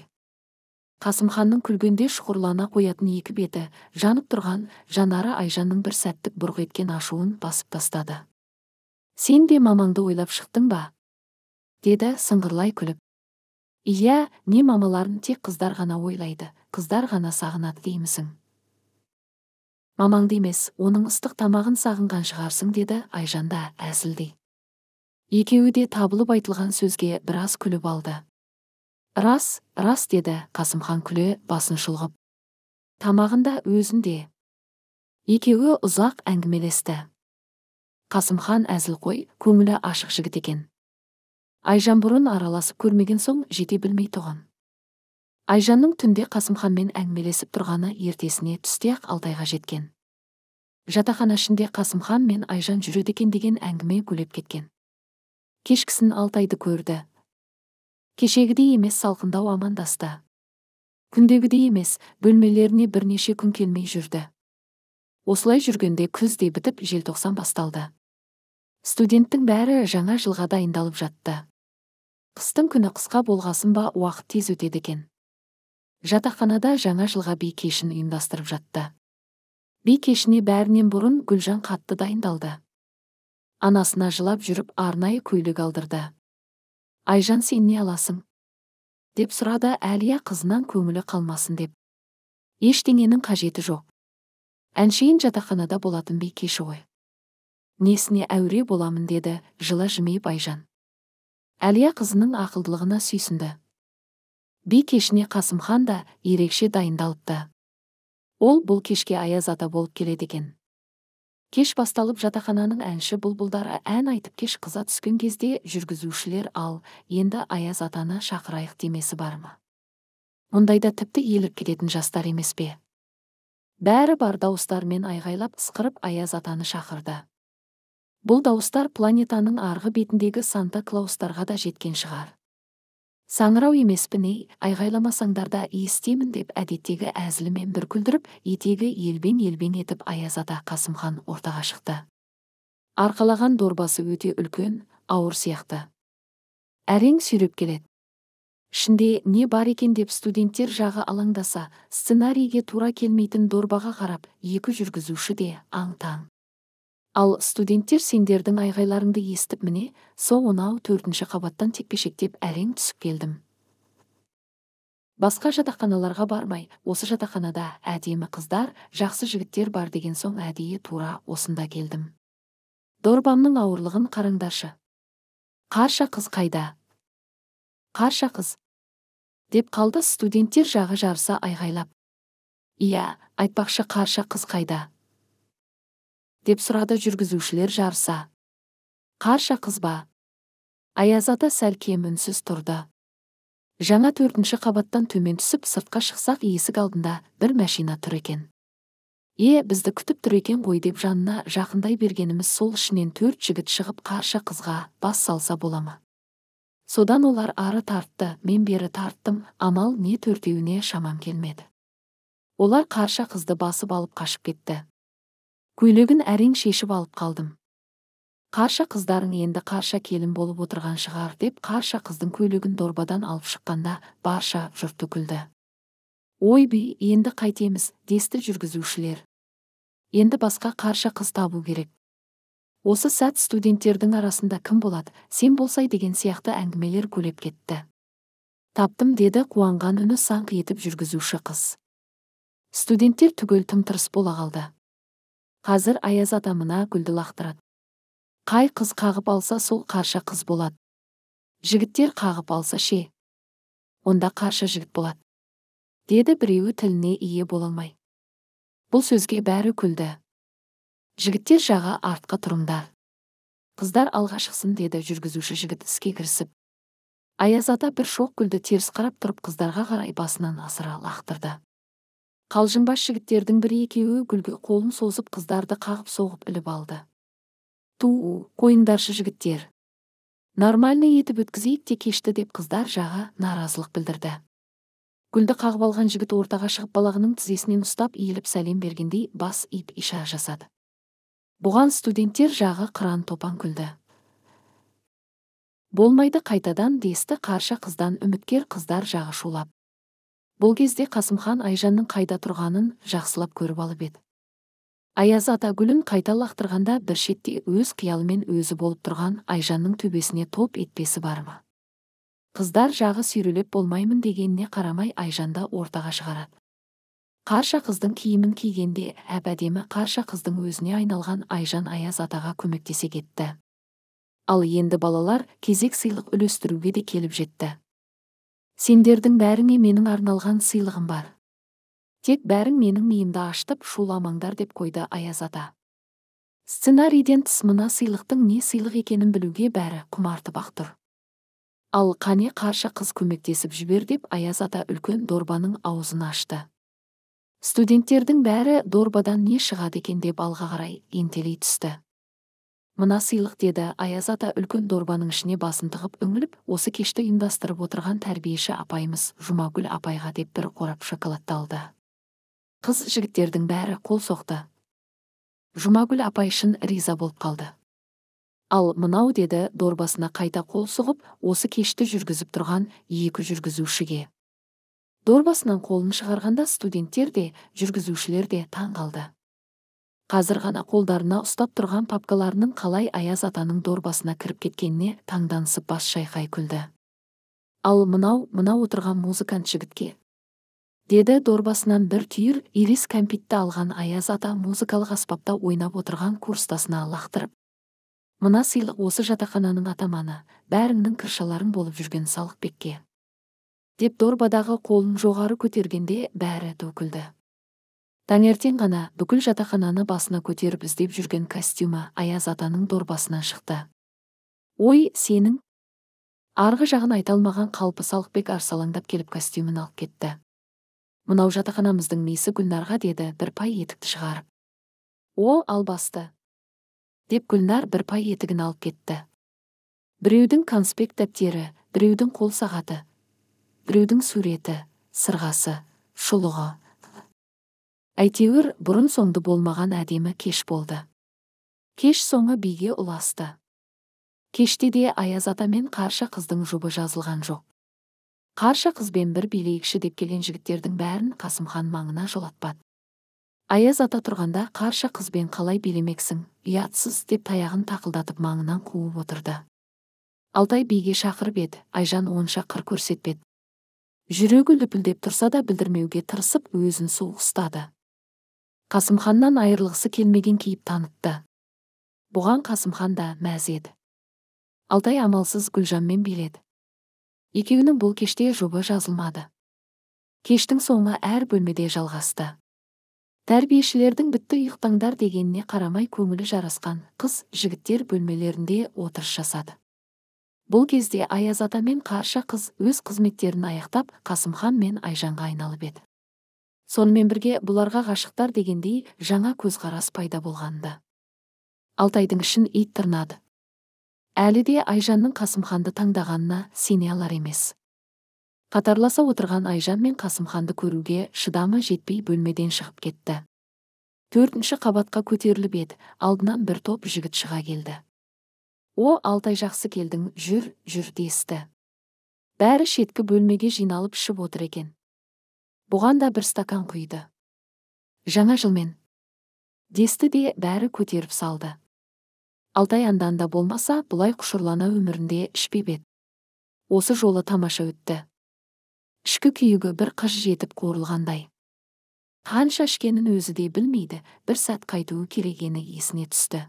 қасымханның күлгенде шұқырлана қоятын екі беті жанып тұрған жанары айжанның бір сәттік бұрқ еткен ашуын басып тастады сен де мамаңды ойлап шықтың ба деді сыңғырлай күліп иә не мамаларын тек қыздар ғана ойлайды қыздар ғана сағынады деймісің мамаңды емес оның ыстық тамағын сағынған шығарсың деді айжан да әзілдей екеуі де табылып айтылған сөзге біраз күліп алды рас рас деді қасымхан күле басын шұлғып тамағында өзінде екеуі ұзақ әңгімелесті қасымхан әзілқой көңілі ашық жігіт екен айжан бұрын араласып көрмеген соң жете білмей тұғын айжанның түнде қасымханмен әңгімелесіп тұрғаны ертесіне түсте ақ алтайға жеткен жатақхана ішінде қасымхан мен айжан жүреді екен деген әңгіме көлеп кеткен кешкісін алтайды көрді кешегідей емес салқындау амандасты күндегідей емес бөлмелеріне бірнеше күн келмей жүрді осылай жүргенде күз де бітіп желтоқсан басталды студенттің бәрі жаңа жылға дайындалып жатты қыстың күні қысқа болғасын ба уақыт тез өтеді екен жатақханада жаңа жылға би кешін ұйымдастырып жатты би кешіне бәрінен бұрын гүлжан қатты дайындалды анасына жылап жүріп арнайы көйлек алдырды айжан сен не аласың деп сұрады әлия қызынан көңілі қалмасын деп ештеңенің қажеті жоқ әншейін жатақханада болатын би кеші ғой несіне әуре боламын деді жылы жымиып айжан әлия қызының ақылдылығына сүйсінді би кешіне қасымхан да ерекше дайындалыпты ол бұл кешке аяз ата болып келеді екен кеш басталып жатақхананың әнші бұлбұлдары ән айтып кеш қыза түскен кезде жүргізушілер ал енді аяз атаны шақырайық демесі бар ма мұндайда тіпті кететін жастар емес пе бәрі бар дауыстармен айғайлап ысқырып аяз атаны шақырды бұл дауыстар планетаның арғы бетіндегі санта клаустарға да жеткен шығар саңырау емеспін ей айғайламасаңдар да деп әдеттегі әзілімен бір күлдіріп етегі елбен елбен етіп аяз ата қасымхан ортаға шықты арқалаған дорбасы өте үлкен ауыр сияқты әрең сүйреп келеді ішінде не бар екен деп студенттер жағы алаңдаса сценарийге тура келмейтін дорбаға қарап екі жүргізуші де аң таң ал студенттер сендердің айғайларыңды естіп міне сол онау төртінші қабаттан текпешектеп әрең түсіп келдім басқа жатақханаларға бармай осы жатақханада әдемі қыздар жақсы жігіттер бар деген соң әдейі тура осында келдім дорбамның ауырлығын қараңдаршы қарша қыз қайда қарша қыз деп қалды студенттер жағы жарыса айғайлап иә айтпақшы қарша қыз қайда деп сұрады жүргізушілер жарса. қарша қыз аяз ата сәл кем үнсіз тұрды жаңа төртінші қабаттан төмен түсіп сыртқа шықсақ есік алдында бір машина тұр екен е бізді күтіп тұр екен ғой деп жанына жақындай бергеніміз сол ішінен төрт жігіт шығып қарша қызға бас салса бола ма содан олар ары тартты мен бері тарттым амал не төртеуіне шамам келмеді олар қарша қызды басып алып қашып кетті көйлегін әрең шешіп алып қалдым қарша қыздарың енді қарша келін болып отырған шығар деп қарша қыздың көйлегін дорбадан алып шыққанда барша жұрт күлді би енді қайтеміз десті жүргізушілер енді басқа қарша қыз табу керек осы сәт студенттердің арасында кім болады сен болсай деген сияқты әңгімелер көлеп кетті таптым деді қуанған үні саңқ етіп жүргізуші қыз студенттер түгел тым тырыс бола қалды қазір аяз адамына гүлді лақтырады қай қыз қағып алса сол қарша қыз болады жігіттер қағып алса ше онда қарша жігіт болады деді біреуі тіліне ие бола алмай бұл сөзге бәрі күлді жігіттер жағы артқа тұрыңдар қыздар алға шықсын деді жүргізуші жігіт іске кірісіп аяз ата бір шоқ күлді теріс қарап тұрып қыздарға қарай басынан асыра лақтырды қалжыңбас жігіттердің бір екеуі гүлге қолын созып қыздарды қағып соғып іліп алды ту қойыңдаршы жігіттер Нормальный етіп өткізейік те кешті деп қыздар жағы наразылық білдірді гүлді қағып алған жігіт ортаға шығып балағының тізесінен ұстап иіліп сәлем бергендей бас иіп иша жасады бұған студенттер жағы қыран топан күлді болмайды қайтадан десті қарша қыздан үміткер қыздар жағы шулап бұл кезде қасымхан айжанның қайда тұрғанын жақсылап көріп алып еді аяз ата гүлін қайта лақтырғанда бір шетте өз қиялымен өзі болып тұрған айжанның төбесіне топ етпесі бар ма қыздар жағы сүйрелеп болмаймын дегеніне қарамай айжанды ортаға шығарады қарша қыздың киімін кигенде әп әдемі қарша қыздың өзіне айналған айжан аяз атаға көмектесе кетті ал енді балалар кезек сыйлық үлестіруге де келіп жетті сендердің бәріңе менің арналған сыйлығым бар тек бәрің менің миымды аштып шуламаңдар деп қойды аяз ата сценарийден тыс мына сыйлықтың не сыйлық екенін білуге бәрі құмартып ақ тұр ал қане қарша қыз көмектесіп жібер деп аяз ата үлкен дорбаның аузын ашты студенттердің бәрі дорбадан не шығады екен деп алға қарай ентелей түсті мына сыйлық деді аяз ата үлкен дорбаның ішіне басын тығып үңіліп осы кешті ұйымдастырып отырған тәрбиеші апайымыз жұмагүл апайға деп бір қорап шоколадты алды қыз жігіттердің бәрі қол соқты жұмагүл апай шын риза болып қалды ал мынау деді дорбасына қайта қол сұғып осы кешті жүргізіп тұрған екі жүргізушіге дорбасынан қолын шығарғанда студенттер де жүргізушілер де таң қалды қазір ғана қолдарына ұстап тұрған папкаларының қалай аяз атаның дорбасына кіріп кеткеніне таңданысып бас шайқай күлді ал мынау мынау отырған музыкант жігітке деді дорбасынан бір түйір ирис кәмпитті алған аяз ата музыкалық аспапта ойнап отырған курстасына лақтырып мына сыйлық осы жатақхананың атаманы бәріңнің кіршаларың болып жүрген салықбекке деп дорбадағы қолын жоғары көтергенде бәрі төкілді таңертең ғана бүкіл жатақхананы басына көтеріп іздеп жүрген костюмі аяз атаның дорбасынан шықты ой сенің арғы жағын айта алмаған қалпы салықбек арсалаңдап келіп костюмін алып кетті мынау жатақханамыздың несі гүлнарға деді бір пай етікті шығарып о албасты деп гүлнар бір пай етігін алып кетті біреудің конспект дәптері біреудің қол сағаты біреудің суреті сырғасы шұлығы әйтеуір бұрын соңды болмаған әдемі кеш болды кеш соңы биге ұласты кеште де аяз ата мен қарша қыздың жұбы жазылған жоқ қарша қызбен бір билейікші деп келген жігіттердің бәрін қасымхан маңына жолатпады аяз ата тұрғанда қарша қызбен қалай билемексің ұятсыз деп таяғын тақылдатып маңынан қуып отырды алтай биге шақырып еді айжан онша қыр көрсетпеді жүрегі лүпілдеп тұрса да білдірмеуге тырысып өзін суық қасымханнан айырылғысы келмеген кейіп танытты бұған қасымхан да мәз еді алтай амалсыз гүлжанмен биледі екеуінің бұл кеште жұбы жазылмады кештің соңы әр бөлмеде жалғасты тәрбиешілердің бітті ұйықтаңдар дегеніне қарамай көңілі жарасқан қыз жігіттер бөлмелерінде отырыс жасады бұл кезде аяз ата мен қарша қыз өз қызметтерін аяқтап қасымхан мен айжанға айналып еді сонымен бірге бұларға ғашықтар дегендей жаңа көзқарас пайда болғанды алтайдың ішін ит тырнады әлі де айжанның қасымханды таңдағанына сене алар емес қатарласа отырған айжан мен қасымханды көруге шыдамы жетпей бөлмеден шығып кетті төртінші қабатқа көтеріліп еді алдынан бір топ жігіт шыға келді о алтай жақсы келдің жүр жүр десті бәрі шеткі бөлмеге жиналып ішіп отыр екен бұған да бір стакан құйды жаңа жылмен десті де бәрі көтеріп салды алтай анданда болмаса бұлай құшырлана өмірінде ішпеп еді осы жолы тамаша өтті ішкі күйігі бір қыж жетіп қорылғандай. қанша ішкенін өзі де білмейді бір сәт қайтуы керегені есіне түсті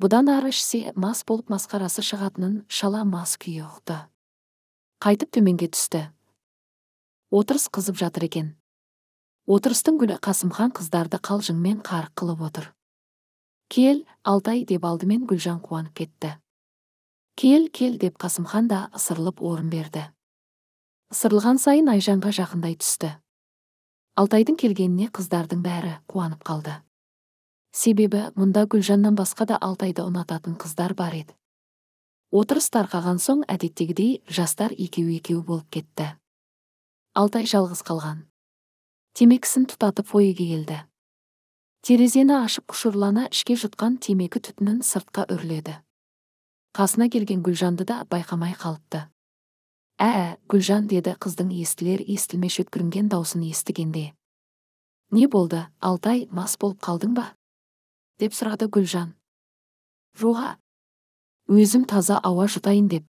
бұдан ары ішсе мас болып масқарасы шығатынын шала мас күйі ұқты қайтып төменге түсті отырыс қызып жатыр екен отырыстың гүлі қасымхан қыздарды қалжыңмен қарық қылып отыр кел алтай деп алдымен гүлжан қуанып кетті кел кел деп қасымхан да ысырылып орын берді ысырылған сайын айжанға жақындай түсті алтайдың келгеніне қыздардың бәрі қуанып қалды себебі мұнда гүлжаннан басқа да алтайды ұнататын қыздар бар еді отырыс тарқаған соң әдеттегідей жастар екеу екеу болып кетті алтай жалғыз қалған темекісін тұтатып фойеге келді терезені ашып құшырлана ішке жұтқан темекі түтінін сыртқа үрледі қасына келген гүлжанды да байқамай қалыпты «Ә, ә гүлжан деді қыздың естілер естілмеш өткірінген даусын естігенде не болды алтай мас болып қалдың ба деп сұрады гүлжан жоға өзім таза ауа жұтайын деп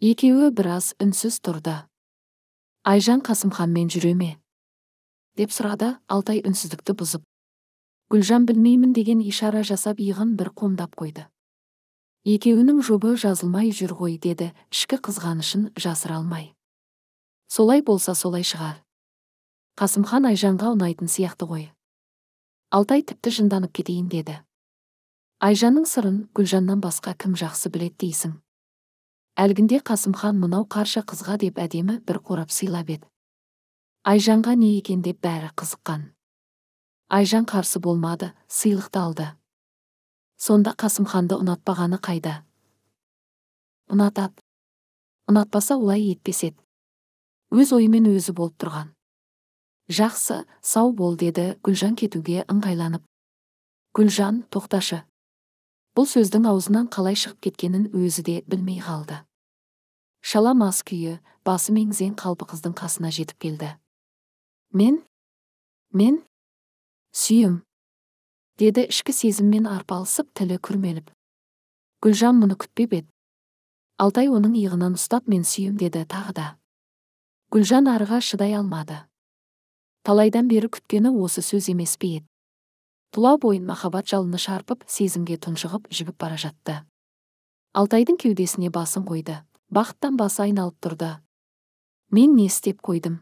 екеуі біраз үнсіз тұрды айжан қасымханмен жүре ме деп сұрады алтай үнсіздікті бұзып гүлжан білмеймін деген ишара жасап иығын бір қомдап қойды екеуінің жобы жазылмай жүр ғой деді ішкі қызғанышын жасыра алмай солай болса солай шығар қасымхан айжанға ұнайтын сияқты ғой алтай тіпті жынданып кетейін деді айжанның сырын гүлжаннан басқа кім жақсы білет дейсің әлгінде қасымхан мынау қарша қызға деп әдемі бір қорап сыйлап еді айжанға не екен деп бәрі қызыққан айжан қарсы болмады сыйлықты алды сонда қасымханды ұнатпағаны қайда ұнатады ұнатпаса олай етпес еді өз ойымен өзі болып тұрған жақсы сау бол деді гүлжан кетуге ыңғайланып гүлжан тоқташы бұл сөздің аузынан қалай шығып кеткенін өзі де білмей қалды шала мас күйі басы меңзең қалпы қыздың қасына жетіп келді мен мен сүйем деді ішкі сезіммен арпалысып тілі күрмеліп гүлжан мұны күтпеп еді алтай оның иығынан ұстап мен сүйем деді тағы да гүлжан арыға шыдай алмады талайдан бері күткені осы сөз емес пе еді тұла бойын махаббат жалыны шарпып сезімге тұншығып жібіп бара жатты алтайдың кеудесіне басын қойды бақыттан басы айналып тұрды мен не істеп қойдым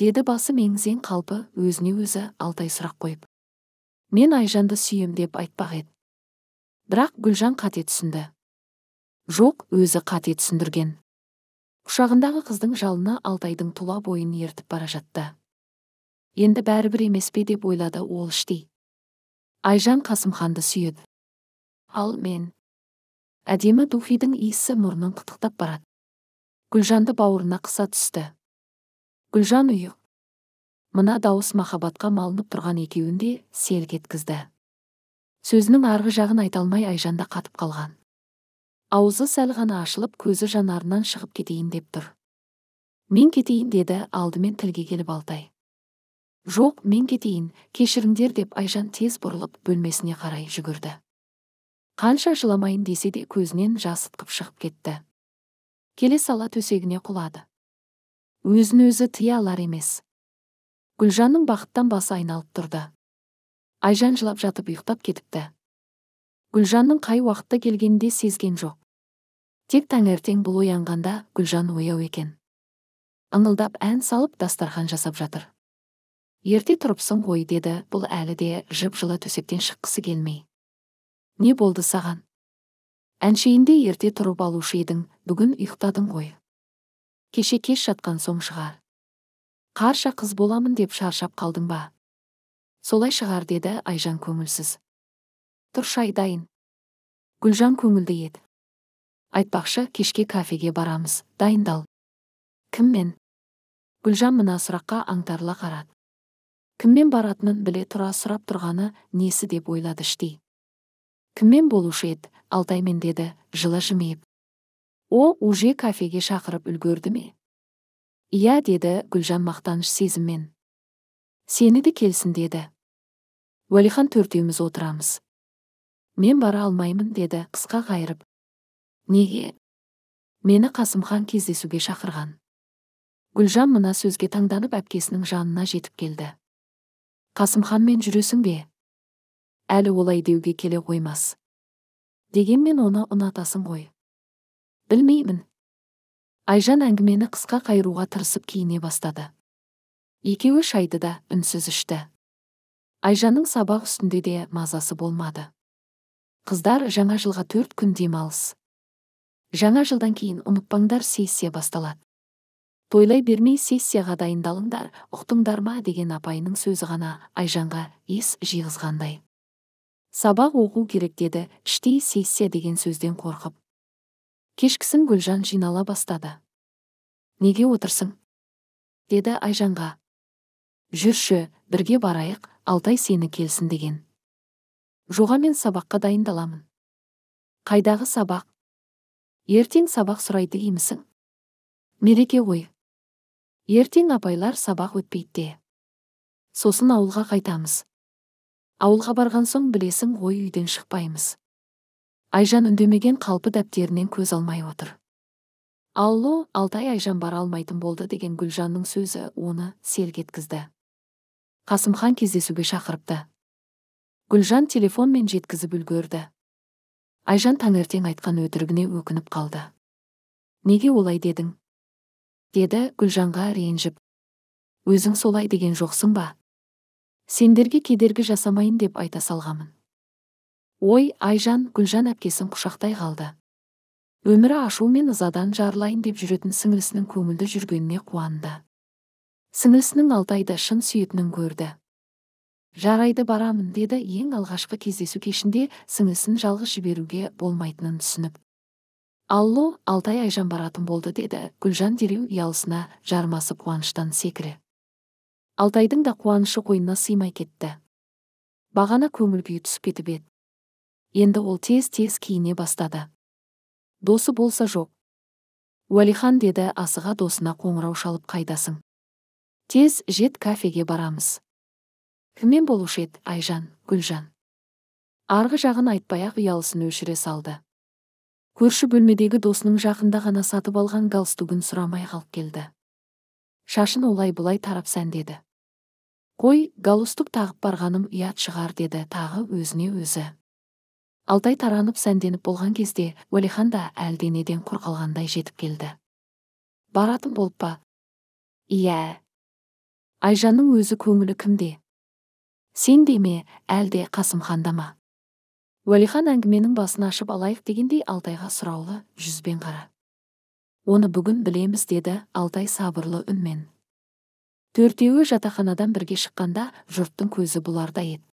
деді басы меңзең қалпы өзіне өзі алтай сұрақ қойып мен айжанды сүйем деп айтпақ еді бірақ гүлжан қате түсінді жоқ өзі қате түсіндірген құшағындағы қыздың жалына алтайдың тұла бойын ертіп бара жатты енді бәрібір емес пе деп ойлады ол іштей айжан қасымханды сүйеді ал мен әдемі духидің иісі мұрнын қытықтап барады гүлжанды бауырына қыса түсті гүлжан ұйық мына дауыс махаббатқа малынып тұрған екеуін де селк еткізді сөзінің арғы жағын айта алмай айжан да қатып қалған аузы сәл ғана ашылып көзі жанарынан шығып кетейін деп тұр мен кетейін деді алдымен тілге келіп алтай жоқ мен кетейін кешіріңдер деп айжан тез бұрылып бөлмесіне қарай жүгірді қанша жыламайын десе де көзінен жасытқып шығып кетті келе сала төсегіне құлады өзін өзі тыя алар емес гүлжанның бақыттан басы айналып тұрды айжан жылап жатып ұйықтап кетіпті гүлжанның қай уақытта келгенін де сезген жоқ тек таңертең бұл оянғанда гүлжан ояу екен ыңылдап ән салып дастархан жасап жатыр ерте тұрыпсың ғой деді бұл әлі де жып жылы төсектен шыққысы келмей не болды саған әншейінде ерте тұрып алушы едің бүгін ұйықтадың ғой кеше кеш жатқан соң шығар қарша қыз боламын деп шаршап қалдың ба солай шығар деді айжан көңілсіз Тұршай дайын. гүлжан көңілді еді айтпақшы кешке кафеге барамыз дайындал кіммен гүлжан мына сұраққа аңтарыла қарады кіммен баратынын біле тұра сұрап тұрғаны несі деп ойлады іштей кіммен болушы еді алтаймен деді жылы жымиып о уже кафеге шақырып үлгерді ме иә деді гүлжан мақтаныш сезіммен сені де келсін деді уәлихан төртеуміз отырамыз мен бара алмаймын деді қысқа қайырып неге мені қасымхан кездесуге шақырған гүлжан мына сөзге таңданып әпкесінің жанына жетіп келді қасымханмен жүресің бе әлі олай деуге келе қоймас дегенмен оны ұнатасың ғой білмеймін айжан әңгімені қысқа қайыруға тырысып киіне бастады екеуі шайды да үнсіз ішті айжанның сабақ үстінде де мазасы болмады қыздар жаңа жылға төрт күн демалыс жаңа жылдан кейін ұмытпаңдар сессия басталады тойлай бермей сессияға дайындалыңдар ұқтыңдар ма деген апайының сөзі ғана айжанға ес жиғызғандай сабақ оқу керек деді іштей сессия деген сөзден қорқып кешкісін гүлжан жинала бастады неге отырсың деді айжанға жүрші бірге барайық алтай сені келсін деген жоға мен сабаққа дайындаламын қайдағы сабақ ертең сабақ сұрайды емісің мереке ғой ертең апайлар сабақ өтпейді де сосын ауылға қайтамыз ауылға барған соң білесің ғой үйден шықпаймыз айжан үндемеген қалпы дәптерінен көз алмай отыр алло алтай айжан бара алмайтын болды деген гүлжанның сөзі оны селк еткізді қасымхан кездесуге шақырыпты гүлжан телефонмен жеткізіп үлгерді айжан таңертең айтқан өтірігіне өкініп қалды неге олай дедің деді гүлжанға ренжіп өзің солай деген жоқсың ба сендерге кедергі жасамайын деп айта салғамын ой айжан гүлжан әпкесін құшақтай қалды өмірі ашу мен ызадан жарылайын деп жүретін сіңілісінің көңілді жүргеніне қуанды сіңілісінің алтайды шын сүйетінін көрді жарайды барамын деді ең алғашқы кездесу кешінде сіңілісін жалғыз жіберуге болмайтынын түсініп алло алтай айжан баратын болды деді гүлжан дереу ұялысына жармасып қуаныштан секіре алтайдың да қуанышы қойнына сыймай кетті бағана көңіл күйі түсіп кетіп еді енді ол тез тез киіне бастады досы болса жоқ уәлихан деді асыға досына қоңырау шалып қайдасың тез жет кафеге барамыз кіммен болушы еді айжан гүлжан арғы жағын айтпай ақ ұялысын өшіре салды көрші бөлмедегі досының жақында ғана сатып алған галстугін сұрамай қалып келді шашын олай бұлай тарап деді қой галустук тағып барғаным ұят шығар деді тағы өзіне өзі алтай таранып сәнденіп болған кезде уәлихан да әлденеден құр қалғандай жетіп келді баратын болып па иә айжанның өзі көңілі кімде сен де ме әлде қасымханда ма уәлихан әңгіменің басын ашып алайық дегендей алтайға сұраулы жүзбен қара оны бүгін білеміз деді алтай сабырлы үнмен төртеуі жатақханадан бірге шыққанда жұрттың көзі бұларда еді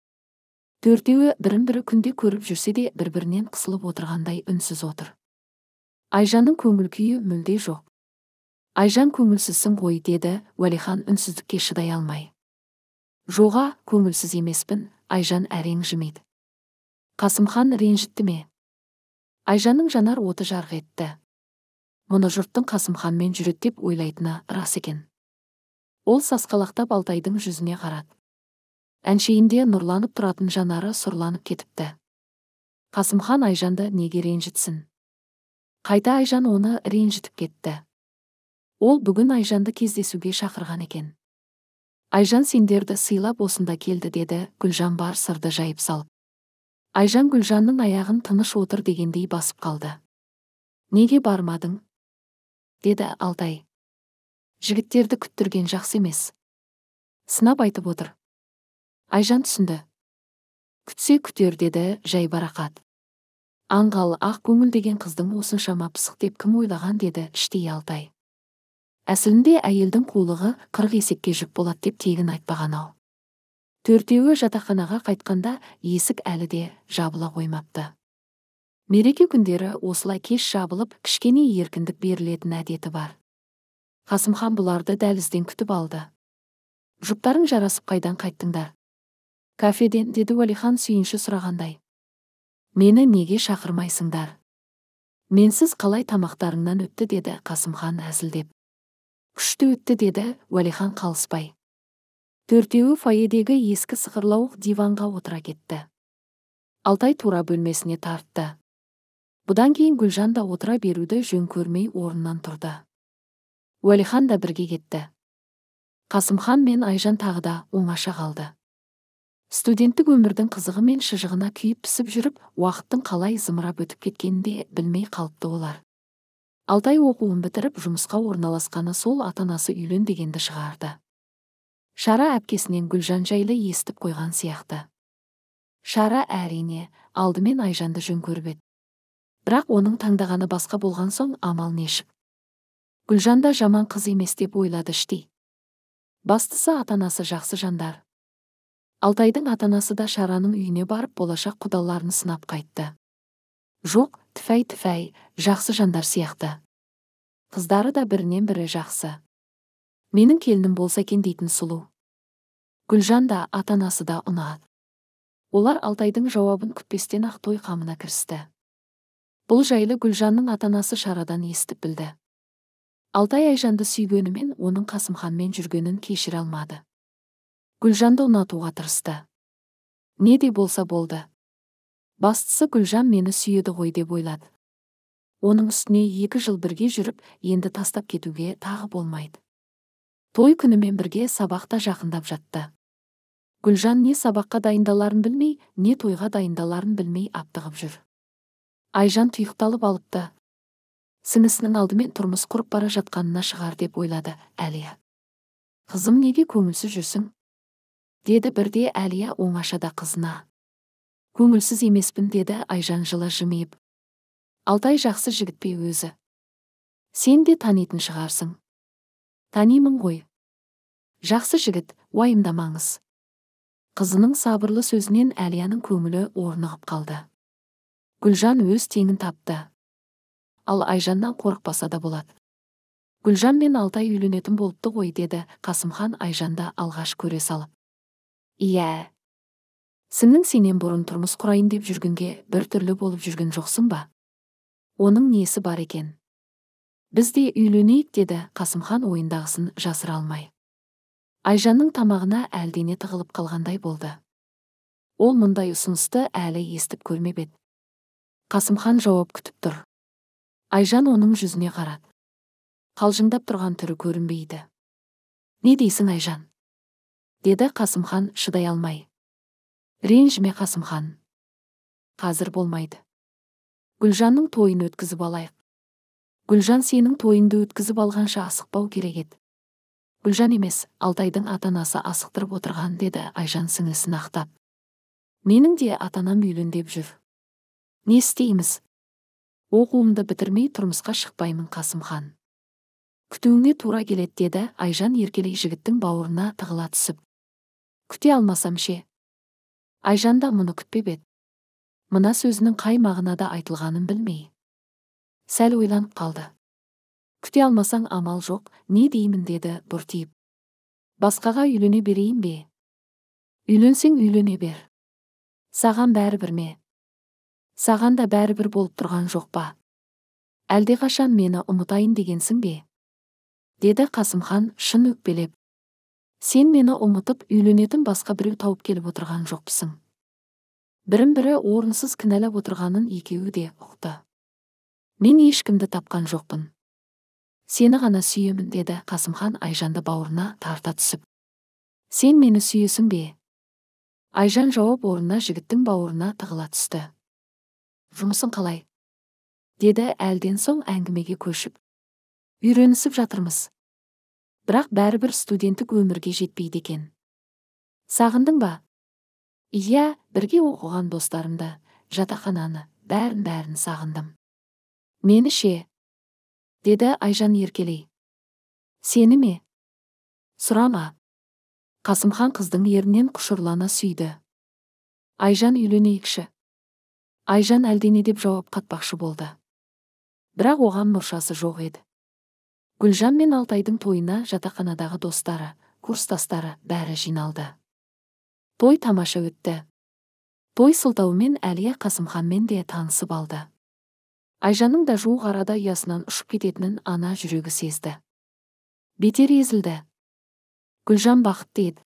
төртеуі бірін бірі күнде көріп жүрсе де бір бірінен қысылып отырғандай үнсіз отыр айжанның көңіл күйі мүлде жоқ айжан көңілсізсің ғой деді уәлихан үнсіздікке шыдай алмай жоға көңілсіз емеспін айжан әрең жымиды қасымхан ренжітті ме айжанның жанар оты жарқ етті мұны жұрттың қасымханмен жүреді деп ойлайтыны рас екен ол сасқалақтап алтайдың жүзіне қарады әншейінде нұрланып тұратын жанары сұрланып кетіпті қасымхан айжанды неге ренжітсін қайта айжан оны ренжітіп кетті ол бүгін айжанды кездесуге шақырған екен айжан сендерді сыйлап осында келді деді гүлжан бар сырды жайып салып айжан гүлжанның аяғын тыныш отыр дегендей басып қалды неге бармадың деді алтай жігіттерді күттірген жақсы емес сынап айтып отыр айжан түсінді күтсе күтер деді жайбарақат аңғал ақ көңіл деген қыздың осыншама пысық деп кім ойлаған деді іштей алтай әсілінде әйелдің қулығы қырық есекке жүк болады деп тегін айтпаған ау төртеуі жатақханаға қайтқанда есік әлі де жабыла қоймапты мереке күндері осылай кеш шабылып кішкене еркіндік берілетін әдеті бар қасымхан бұларды дәлізден күтіп алды жұптарың жарасып қайдан қайттыңдар кафеден деді уәлихан сүйінші сұрағандай мені неге шақырмайсыңдар менсіз қалай тамақтарыңнан өтті деді қасымхан әзілдеп күшті өтті деді уәлихан қалыспай төртеуі фойедегі ескі сықырлауық диванға отыра кетті алтай тура бөлмесіне тартты бұдан кейін гүлжан да отыра беруді жөн көрмей орнынан тұрды уәлихан да бірге кетті қасымхан мен айжан тағы да оңаша қалды студенттік өмірдің қызығы мен шыжығына күйіп пісіп жүріп уақыттың қалай зымырап өтіп кеткенін де білмей қалыпты олар алтай оқуын бітіріп жұмысқа орналасқаны сол ата анасы үйлен дегенді шығарды шара әпкесінен гүлжан жайлы естіп қойған сияқты шара әрине алдымен айжанды жөн көріп еді бірақ оның таңдағаны басқа болған соң амал нешік гүлжан да жаман қыз емес деп ойлады іштей бастысы ата анасы жақсы жандар алтайдың ата анасы да шараның үйіне барып болашақ құдаларын сынап қайтты жоқ тіфәй тіфәй жақсы жандар сияқты қыздары да бірінен бірі жақсы менің келінім болса екен дейтін сұлу гүлжан да ата анасы да ұнады олар алтайдың жауабын күтпестен ақ той қамына кірісті бұл жайлы гүлжанның атанасы шарадан естіп білді алтай айжанды сүйгенімен оның қасымханмен жүргенін кешіре алмады гүлжанды ұнатуға тырысты не де болса болды бастысы гүлжан мені сүйеді ғой деп ойлады оның үстіне екі жыл бірге жүріп енді тастап кетуге тағы болмайды той күнімен бірге сабақта жақындап жатты гүлжан не сабаққа дайындаларын білмей не тойға дайындаларын білмей аптығып жүр айжан тұйықталып алыпты сіңісінің алдымен тұрмыс құрып бара жатқанына шығар деп ойлады әлия қызым неге көңілсіз жүрсің деді бірде әлия оңашада қызына көңілсіз емеспін деді айжан жылы жымиып алтай жақсы жігіт пе өзі сен де танитын шығарсың танимын ғой жақсы жігіт уайымдамаңыз қызының сабырлы сөзінен әлияның көңілі орнығып қалды гүлжан өз теңін тапты ал айжаннан қорықпаса да болады гүлжан мен алтай үйленетін болыпты ғой деді қасымхан айжанды алғаш көре салып иә сіңің сенен бұрын тұрмыс құрайын деп жүргенге бір түрлі болып жүрген жоқсың ба оның несі бар екен біз де үйленейік деді қасымхан ойындағысын жасыра алмай айжанның тамағына әлдене тығылып қалғандай болды ол мұндай ұсынысты әлі естіп көрмеп еді қасымхан жауап күтіп тұр айжан оның жүзіне қарады қалжыңдап тұрған түрі көрінбейді не дейсің айжан деді қасымхан шыдай алмай ренжіме қасымхан қазір болмайды гүлжанның тойын өткізіп алайық гүлжан сенің тойыңды өткізіп алғанша асықпау керек еді гүлжан емес алтайдың ата анасы асықтырып отырған деді айжан сіңлісін ақтап менің де ата анам үйлен деп жүр не істейміз оқуымды бітірмей тұрмысқа шықпаймын қасымхан күтуіңе тура келеді деді айжан еркелей жігіттің бауырына тығыла түсіп күте алмасам ше айжан да мұны күтпеп еді мына сөзінің қай мағынада айтылғанын білмей сәл ойланып қалды күте алмасаң амал жоқ не деймін деді бұртиып басқаға үйлене берейін бе үйленсең үйлене бер саған бәрібір ме саған да бәрібір болып тұрған жоқ па әлдеқашан мені ұмытайын дегенсің бе деді қасымхан шын өкпелеп сен мені ұмытып үйленетін басқа біреу тауып келіп отырған жоқпысың бірін бірі орынсыз кінәлап отырғанын екеуі де ұқты мен ешкімді тапқан жоқпын сені ғана сүйемін деді қасымхан айжанды бауырына тарта түсіп сен мені сүйесің бе айжан жауап орнына жігіттің бауырына тығыла түсті жұмысың қалай деді әлден соң әңгімеге көшіп үйренісіп жатырмыз бірақ бәрібір студенттік өмірге жетпейді екен сағындың ба иә бірге оқыған достарымды жатақхананы бәрін бәрін сағындым мені ше деді айжан еркелей сені ме сұрама қасымхан қыздың ернінен құшырлана сүйді айжан үйленейікші айжан әлдене деп жауап қатпақшы болды бірақ оған мұршасы жоқ еді гүлжан мен алтайдың тойына жатақханадағы достары курстастары бәрі жиналды той тамаша өтті той мен әлия қасымханмен де танысып алды айжанның да жуық арада ұясынан ұшып кететінін ана жүрегі сезді бетер езілді гүлжан бақытты еді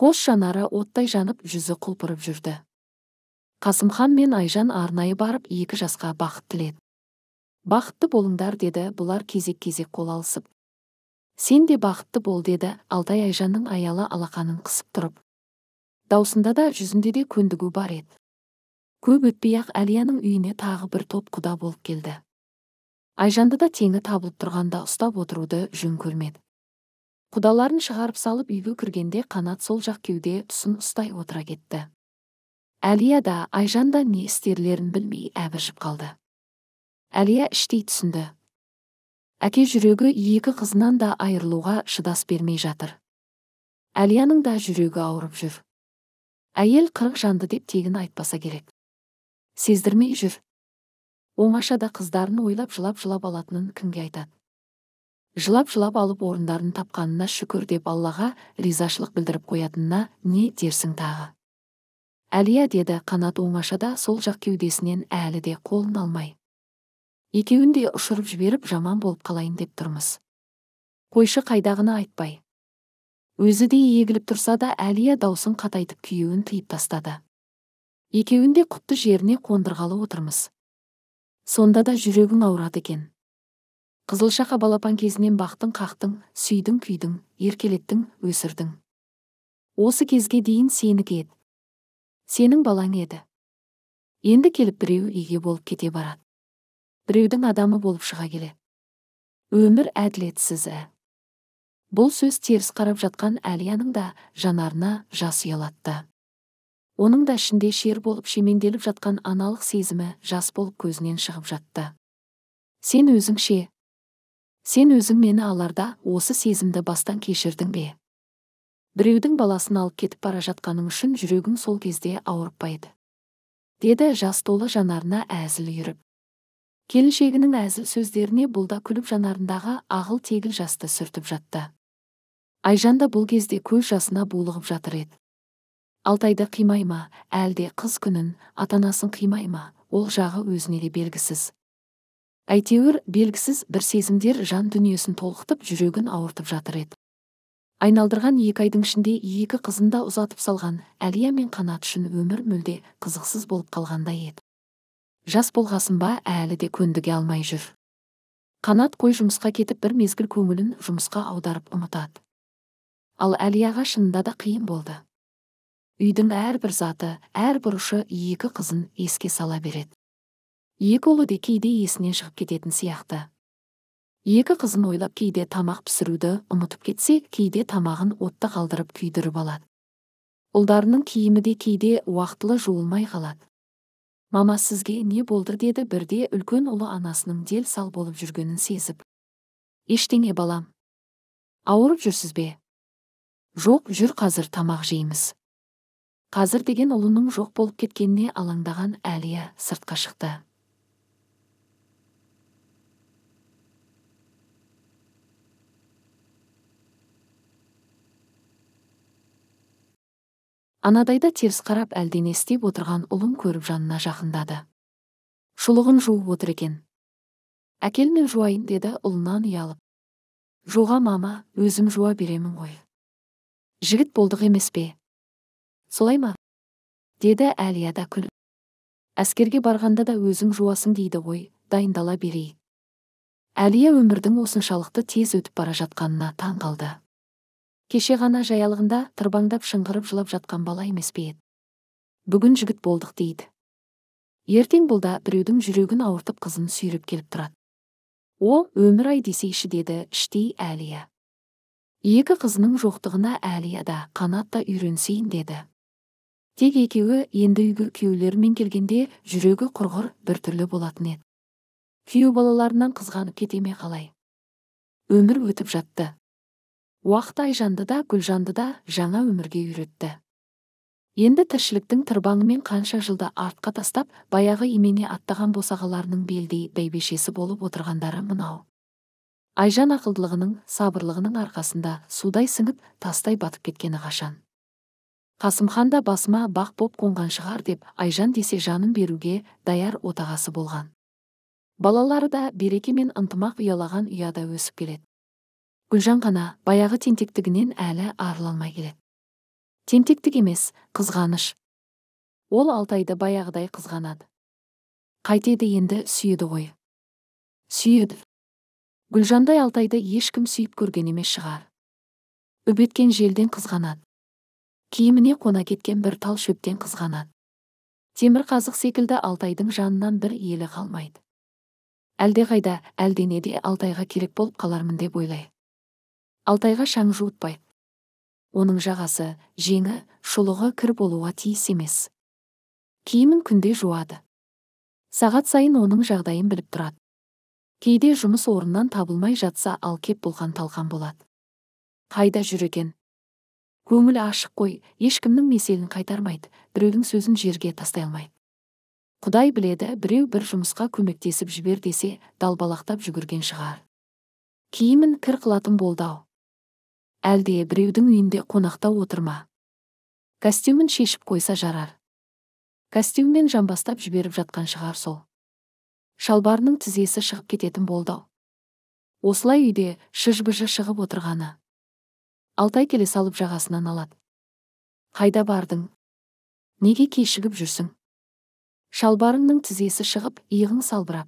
қос жанары оттай жанып жүзі құлпырып жүрді қасымхан мен айжан арнайы барып екі жасқа бақыт тіледі бақытты болыңдар деді бұлар кезек кезек қол алысып сен де бақытты бол деді алтай айжанның аялы алақанын қысып тұрып даусында да жүзінде де көндігу бар еді көп өтпей ақ әлияның үйіне тағы бір топ құда болып келді айжанды да теңі табылып тұрғанда ұстап отыруды жөн көрмеді құдаларын шығарып салып үйге кіргенде қанат сол жақ кеуде тұсын ұстай отыра кетті әлия да айжан да не істерлерін білмей әбіржіп қалды әлия іштей түсінді әке жүрегі екі қызынан да айырылуға шыдас бермей жатыр әлияның да жүрегі ауырып жүр әйел қырық жанды деп тегін айтпаса керек сездірмей жүр да қыздарын ойлап жылап жылап алатынын кімге айтады жылап жылап алып орындарын тапқанына шүкір деп аллаға ризашылық білдіріп қоятынына не дерсің тағы әлия деді қанат оңашада сол жақ кеудесінен әлі де қолын алмай екеуін де ұшырып жіберіп жаман болып қалайын деп тұрмыз қойшы қайдағыны айтпай өзі де егіліп тұрса да әлия даусын қатайтып күйеуін тыйып тастады екеуін де құтты жеріне қондырғалы отырмыз сонда да жүрегің ауырады екен қызылшақа балапан кезінен бақтың қақтың сүйдің күйдің еркелеттің өсірдің осы кезге дейін сенікі еді сенің балаң еді енді келіп біреу еге болып кете барады біреудің адамы болып шыға келе. өмір әділетсіз ә бұл сөз теріс қарап жатқан әлияның да жанарына жас ұялатты оның да ішінде шер болып шеменделіп жатқан аналық сезімі жас болып көзінен шығып жатты сен өзің ше сен өзің мені аларда осы сезімді бастан кешірдің бе біреудің баласын алып кетіп бара жатқаным үшін жүрегім сол кезде ауырып ауырпайды деді жас толы жанарына әзіл үйіріп келіншегінің әзіл сөздеріне бұл да күліп жанарындағы ағыл тегіл жасты сүртіп жатты айжан да бұл кезде көз жасына булығып жатыр еді алтайды қимай ма әлде қыз күнін атанасын анасын қимай ма ол жағы өзіне де белгісіз әйтеуір белгісіз бір сезімдер жан дүниесін толқытып жүрегін ауыртып жатыр еді айналдырған екі айдың ішінде екі қызын да ұзатып салған әлия мен қанат үшін өмір мүлде қызықсыз болып қалғандай еді жас болғасын ба әлі де көндіге алмай жүр қанат қой жұмысқа кетіп бір мезгіл көңілін жұмысқа аударып ұмытады ал әлияға шынында да қиын болды үйдің әрбір заты әр бұрышы екі қызын еске сала береді екі ұлы да кейде есінен шығып кететін сияқты екі қызын ойлап кейде тамақ пісіруді ұмытып кетсе кейде тамағын отта қалдырып күйдіріп алады ұлдарының киімі де кейде уақытылы жуылмай қалады мама сізге не болды деді бірде үлкен ұлы анасының дел сал болып жүргенін сезіп ештеңе балам ауырып жүрсіз бе жоқ жүр қазір тамақ жейміз қазір деген ұлының жоқ болып кеткеніне алаңдаған әлия сыртқа шықты анадайда теріс қарап әлдене отырған ұлын көріп жанына жақындады шұлығын жуып отыр екен әкел мен жуайын деді ұлынан ұялып жоға мама өзім жуа беремін ғой жігіт болдық емес пе солай ма деді әлия да күл. әскерге барғанда да өзің жуасың дейді ғой дайындала берей. әлия өмірдің осыншалықты тез өтіп бара жатқанына таң қалды кеше ғана жаялығында тырбаңдап шыңғырып жылап жатқан бала емес пе еді бүгін жігіт болдық дейді ертең бұл да біреудің жүрегін ауыртып қызын сүйреп келіп тұрады о өмір ай десейші деді іштей әлия екі қызының жоқтығына әлия да қанат та үйренсейін деді тек екеуі енді үйге күйеулерімен келгенде жүрегі құрғыр біртүрлі болатын еді күйеу балаларынан қызғанып кете ме қалай өмір өтіп жатты уақыт айжанды да гүлжанды да жаңа өмірге үйретті енді тіршіліктің тырбаңымен қанша жылды артқа тастап баяғы имене аттаған босағаларының белдей бәйбешесі болып отырғандары мынау айжан ақылдылығының сабырлығының арқасында судай сіңіп тастай батып кеткені қашан қасымхан да басыма бақ боп қонған шығар деп айжан десе жанын беруге даяр отағасы болған балалары да береке мен ынтымақ ұялаған ұяда өсіп келеді гүлжан ғана баяғы тентектігінен әлі арыла келеді тентектік емес қызғаныш ол алтайды баяғыдай қызғанады қайтеді енді сүйеді ғой сүйеді гүлжандай алтайды ешкім сүйіп көрген емес шығар үбеткен желден қызғанады киіміне қона кеткен бір тал шөптен қызғанады темір қазық секілді алтайдың жанынан бір елі қалмайды әлдеқайда әлденеде алтайға керек болып қалармын деп ойлайды алтайға шаң жуытпайды оның жағасы жеңі шұлығы кір болуға тиіс емес киімін күнде жуады сағат сайын оның жағдайын біліп тұрады кейде жұмыс орнынан табылмай жатса ал кеп болған талған болады қайда жүр екен көңілі ашық қой ешкімнің меселін қайтармайды біреудің сөзін жерге тастай алмайды құдай біледі біреу бір жұмысқа көмектесіп жібер десе далбалақтап жүгірген шығар киімін кір қылатын болды ау әлде біреудің үйінде қонақта отырма костюмін шешіп қойса жарар костюммен жамбастап жіберіп жатқан шығар сол шалбарының тізесі шығып кететін болды осылай үйде шыж шығып отырғаны алтай келе салып жағасынан алады қайда бардың неге кешігіп жүрсің шалбарыңның тізесі шығып иығың салбырап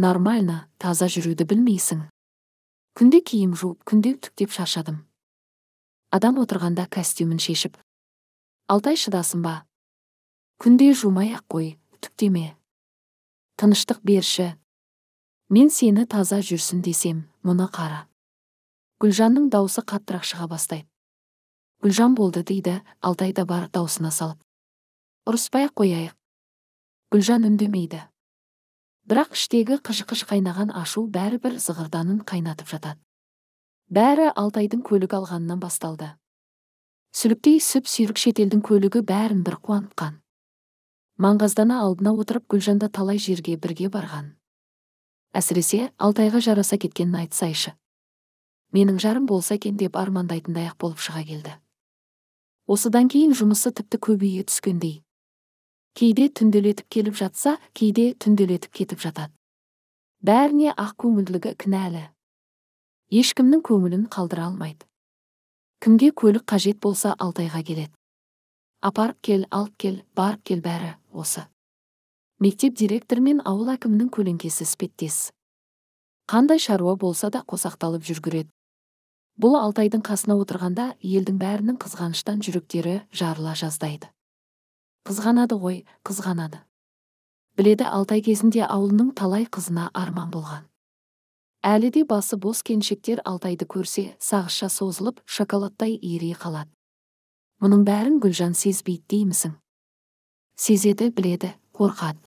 нормально таза жүруді білмейсің күнде киім жуып күнде түктеп шаршадым адам отырғанда костюмін шешіп алтай шыдасын ба күнде жумай ақ қой түктеме тыныштық берші мен сені таза жүрсін десем мұны қара гүлжанның даусы қаттырақ шыға бастайды гүлжан болды дейді алтай да бар даусына салып ұрыспай ақ қояйық гүлжан үндемейді бірақ іштегі қыжыққыш қайнаған ашу бәрібір зығырданын қайнатып жатады бәрі алтайдың көлік алғанынан басталды сүліктей сүп сүйрік шетелдің көлігі бәрін бір қуантқан маңғаздана алдына отырып гүлжанда талай жерге бірге барған әсіресе алтайға жараса кеткенін айтсайшы менің жарым болса екен деп армандайтындай ақ болып шыға келді осыдан кейін жұмысы тіпті көбейе түскендей кейде түнделетіп келіп жатса кейде түнделетіп кетіп жатады бәріне ақ ақкөңілділігі кінәлі ешкімнің көңілін қалдыра алмайды кімге көлік қажет болса алтайға келеді апарып кел алып кел барып кел бәрі осы мектеп директоры мен ауыл әкімінің көлеңкесі іспеттес қандай шаруа болса да қосақталып жүргіреді бұл алтайдың қасына отырғанда елдің бәрінің қызғаныштан жүректері жарыла жаздайды қызғанады ғой қызғанады біледі алтай кезінде ауылының талай қызына арман болған әлі де басы бос келіншектер алтайды көрсе сағызша созылып шоколадтай ере қалады мұның бәрін гүлжан сезбейді деймісің сезеді біледі қорқады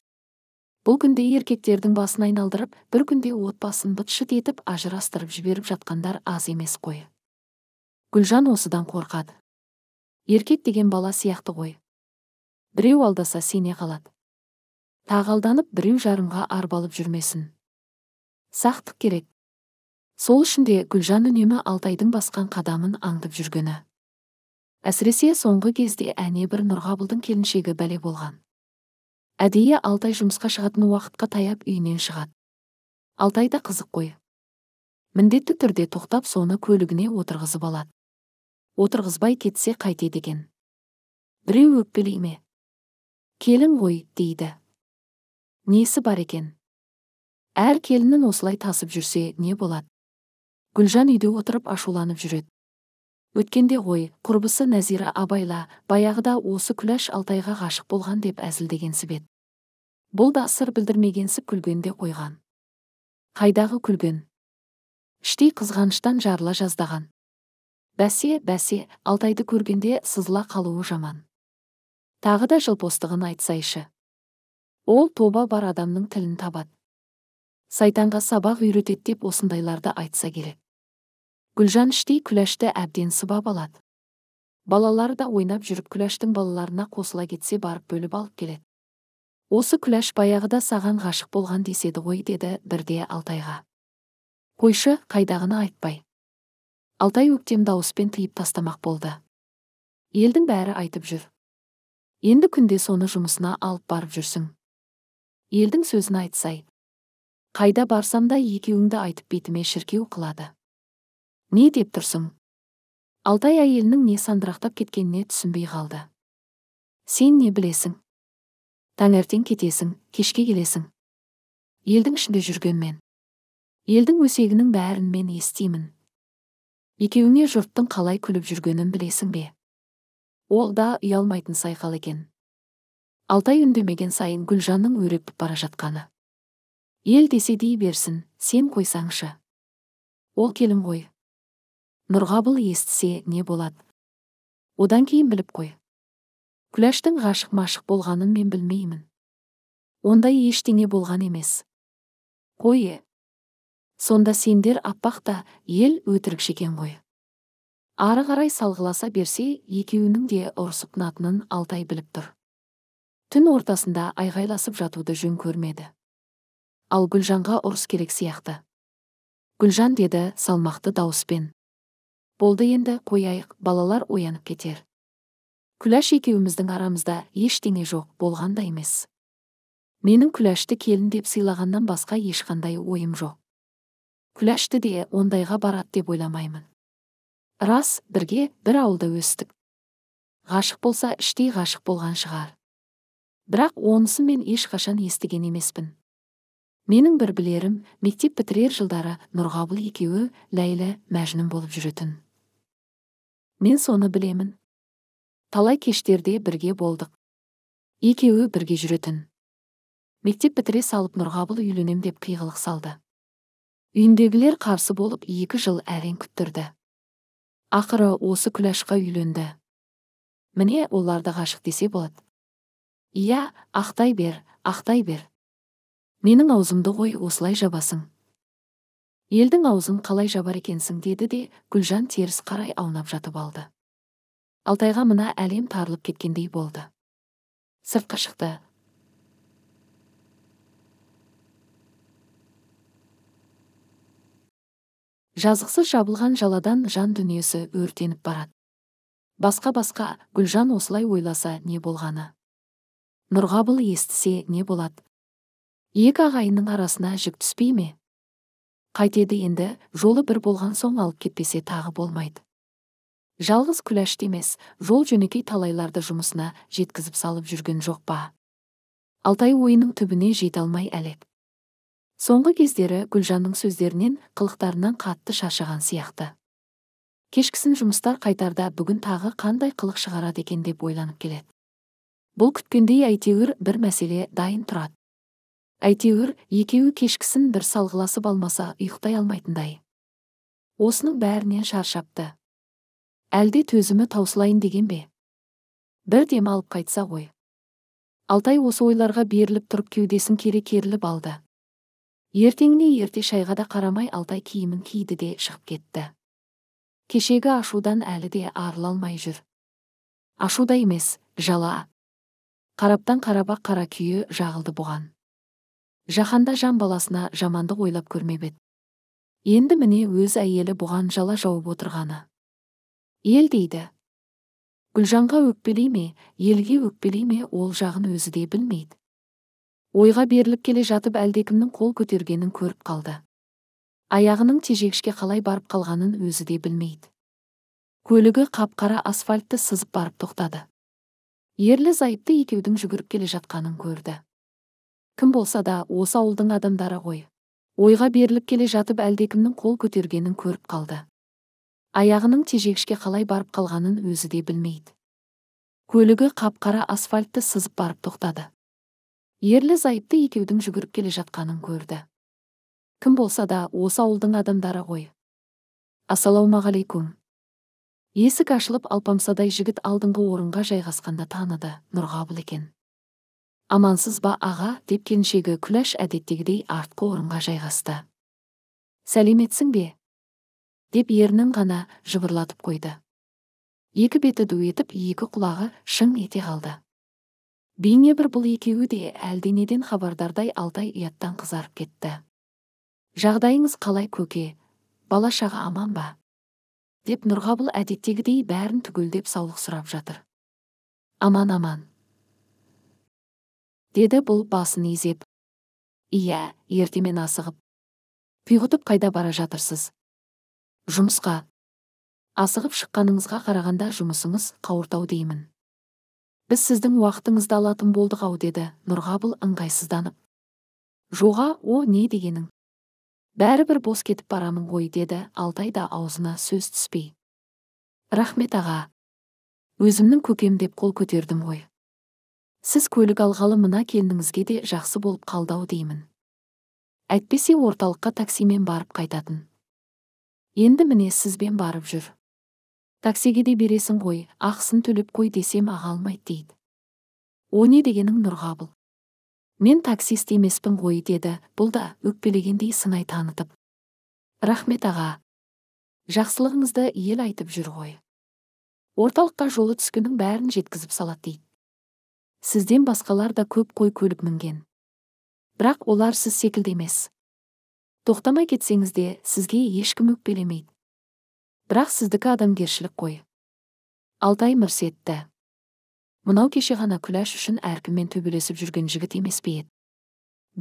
бұл күнде еркектердің басын айналдырып бір күнде отбасын быт шыт етіп ажырастырып жіберіп жатқандар аз емес қой гүлжан осыдан қорқады еркек деген бала сияқты ғой біреу алдаса сене қалады Тағалданып біреу жарымға арбалып жүрмесін сақтық керек сол үшін де гүлжан үнемі алтайдың басқан қадамын аңдып жүргені әсіресе соңғы кезде әне бір нұрғабылдың келіншегі бәле болған әдейі алтай жұмысқа шығатын уақытқа таяп үйінен шығады алтай да қызық қой міндетті түрде тоқтап соны көлігіне отырғызып алады отырғызбай кетсе қайтеді екен біреу өкпелей ме келін ғой дейді несі бар екен әр келінін осылай тасып жүрсе не болады гүлжан үйде отырып ашуланып жүреді өткенде ғой құрбысы нәзира абайла баяғыда осы күләш алтайға ғашық болған деп әзілдегенсіп еді бұл да сыр білдірмегенсіп күлген де қойған қайдағы күлген іштей қызғаныштан жарыла жаздаған бәсе бәсе алтайды көргенде сызыла қалуы жаман тағы да жылпостығын айтсайшы ол тоба бар адамның тілін табады сайтанға сабақ үйретеді деп осындайларды айтса керек гүлжан іштей күләшті әбден сыбап алады балалары да ойнап жүріп күләштің балаларына қосыла кетсе барып бөліп алып келеді осы күләш баяғыда саған ғашық болған деседі ғой деді бірде алтайға қойшы қайдағыны айтпай алтай өктем дауыспен тыйып тастамақ болды елдің бәрі айтып жүр енді күнде соны жұмысына алып барып жүрсің елдің сөзін айтсай қайда барсам да екеуіңді айтып бетіме шіркеу қылады не деп тұрсың алтай әйелінің не сандырақтап кеткеніне түсінбей қалды сен не білесің таңертең кетесің кешке келесің елдің ішінде жүрген мен елдің өсегінің бәрін мен естимін екеуіңе жұрттың қалай күліп жүргенін білесің бе ол да ұялмайтын сайқал екен алтай үндемеген сайын гүлжанның өрепіп бара жатқаны ел десе дей берсін сен қойсаңшы ол келін ғой нұрғабыл естісе не болады одан кейін біліп қой күләштің ғашық машық болғанын мен білмеймін ондай ештеңе болған емес қой е сонда сендер аппақ та ел өтірікші екен ғой ары қарай салғыласа берсе екеуінің де ұрысып ұнатынын алтай біліп тұр түн ортасында айғайласып жатуды жөн көрмеді ал гүлжанға ұрыс керек сияқты гүлжан деді салмақты дауыспен болды енді қояйық балалар оянып кетер күләш екеуміздің арамызда ештеңе жоқ болған да емес менің күләшті келін деп сыйлағаннан басқа ешқандай ойым жоқ күләшті де ондайға барады деп ойламаймын рас бірге бір ауылда өстік ғашық болса іштей ғашық болған шығар бірақ онысын мен ешқашан естіген емеспін менің бір білерім мектеп бітірер жылдары нұрғабыл екеуі ләйлі мәжнүн болып жүретін мен соны білемін талай кештерде бірге болдық екеуі бірге жүретін мектеп бітіре салып нұрғабыл үйленем деп қиғылық салды үйіндегілер қарсы болып екі жыл әрең күттірді ақыры осы күләшқа үйленді міне оларды ғашық десе болады иә ақтай бер ақтай бер менің аузымды ғой осылай жабасың елдің аузын қалай жабар екенсің деді де гүлжан теріс қарай аунап жатып алды алтайға мына әлем тарылып кеткендей болды сыртқа шықты жазықсыз жабылған жаладан жан дүниесі өртеніп барады басқа басқа гүлжан осылай ойласа не болғаны нұрғабыл естісе не болады екі ағайынның арасына жүк түспей ме қайтеді енді жолы бір болған соң алып кетпесе тағы болмайды жалғыз күләшті емес жол жөнекей талайларды жұмысына жеткізіп салып жүрген жоқ па алтай ойының түбіне жете алмай әлек соңғы кездері гүлжанның сөздерінен қылықтарынан қатты шаршаған сияқты кешкісін жұмыстар қайтарда бүгін тағы қандай қылық шығарады екен деп ойланып келеді бұл күткендей әйтеуір бір мәселе дайын тұрады әйтеуір екеуі кешкісін бір салғыласып алмаса ұйықтай алмайтындай осының бәрінен шаршапты әлде төзімі таусылайын деген бе бір демалып қайтса ғой алтай осы ойларға беріліп тұрып кеудесін кере керіліп алды ертеңіне ерте шайға да қарамай алтай киімін киді де шығып кетті кешегі ашудан әлі де арыла алмай жүр ашу да емес жала қараптан қарабақ қара күйі жағылды бұған жаһанда жан баласына жамандық ойлап көрмеп еді енді міне өз әйелі бұған жала жауып отырғаны ел дейді гүлжанға өкпелей ме елге өкпелей ме ол жағын өзі де білмейді ойға беріліп келе жатып әлдекімнің қол көтергенін көріп қалды аяғының тежегішке қалай барып қалғанын өзі де білмейді көлігі қапқара қара асфальтты сызып барып тоқтады ерлі зайыпты екеудің жүгіріп келе жатқанын көрді кім болса да осы ауылдың адамдары ғой ойға беріліп келе жатып әлдекімнің қол көтергенін көріп қалды аяғының тежегішке қалай барып қалғанын өзі де білмейді көлігі қап қара асфальтты сызып барып тоқтады ерлі зайыпты екеудің жүгіріп келе жатқанын көрді кім болса да осы ауылдың адамдары ғой ассалаумағалейкум есік ашылып алпамсадай жігіт алдыңғы орынға жайғасқанда таныды нұрғабыл екен амансыз ба аға деп келіншегі күләш әдеттегідей артқы орынға жайғасты сәлеметсің бе деп ернін ғана жыбырлатып қойды екі беті ду етіп екі құлағы шың ете қалды бір бұл екеуі де әлденеден хабардардай алтай ұяттан қызарып кетті жағдайыңыз қалай көке бала шаға аман ба деп нұрғабыл әдеттегідей бәрін түгелдеп саулық сұрап жатыр аман аман деді бұл басын изеп иә ертемен асығып пиғытып қайда бара жатырсыз жұмысқа асығып шыққаныңызға қарағанда жұмысыңыз қауыртау деймін біз сіздің уақытыңызды алатын болдық ау деді нұрғабыл ыңғайсызданып жоға о не дегенің бәрібір бос кетіп барамын ғой деді алтай да аузына сөз түспей рахмет аға өзімнің көкем деп қол көтердім ғой сіз көлік алғалы мына келініңізге де жақсы болып қалды ау деймін әйтпесе орталыққа таксимен барып қайтатын енді міне сізбен барып жүр таксиге де бересің ғой ақысын төлеп қой десем аға алмайды дейді о не дегенің нұрғабыл мен таксист емеспін ғой деді бұл да өкпелегендей сынай танытып рахмет аға жақсылығыңызды ел айтып жүр ғой орталыққа жолы түскеннің бәрін жеткізіп салады дейді сізден басқалар да көп қой көлік мінген бірақ олар сіз секілді емес тоқтамай кетсеңіз де сізге ешкім өкпелемейді бірақ сіздікі адамгершілік қой алтай мырс етті мынау кеше ғана күләш үшін әркіммен төбелесіп жүрген жігіт емес пе еді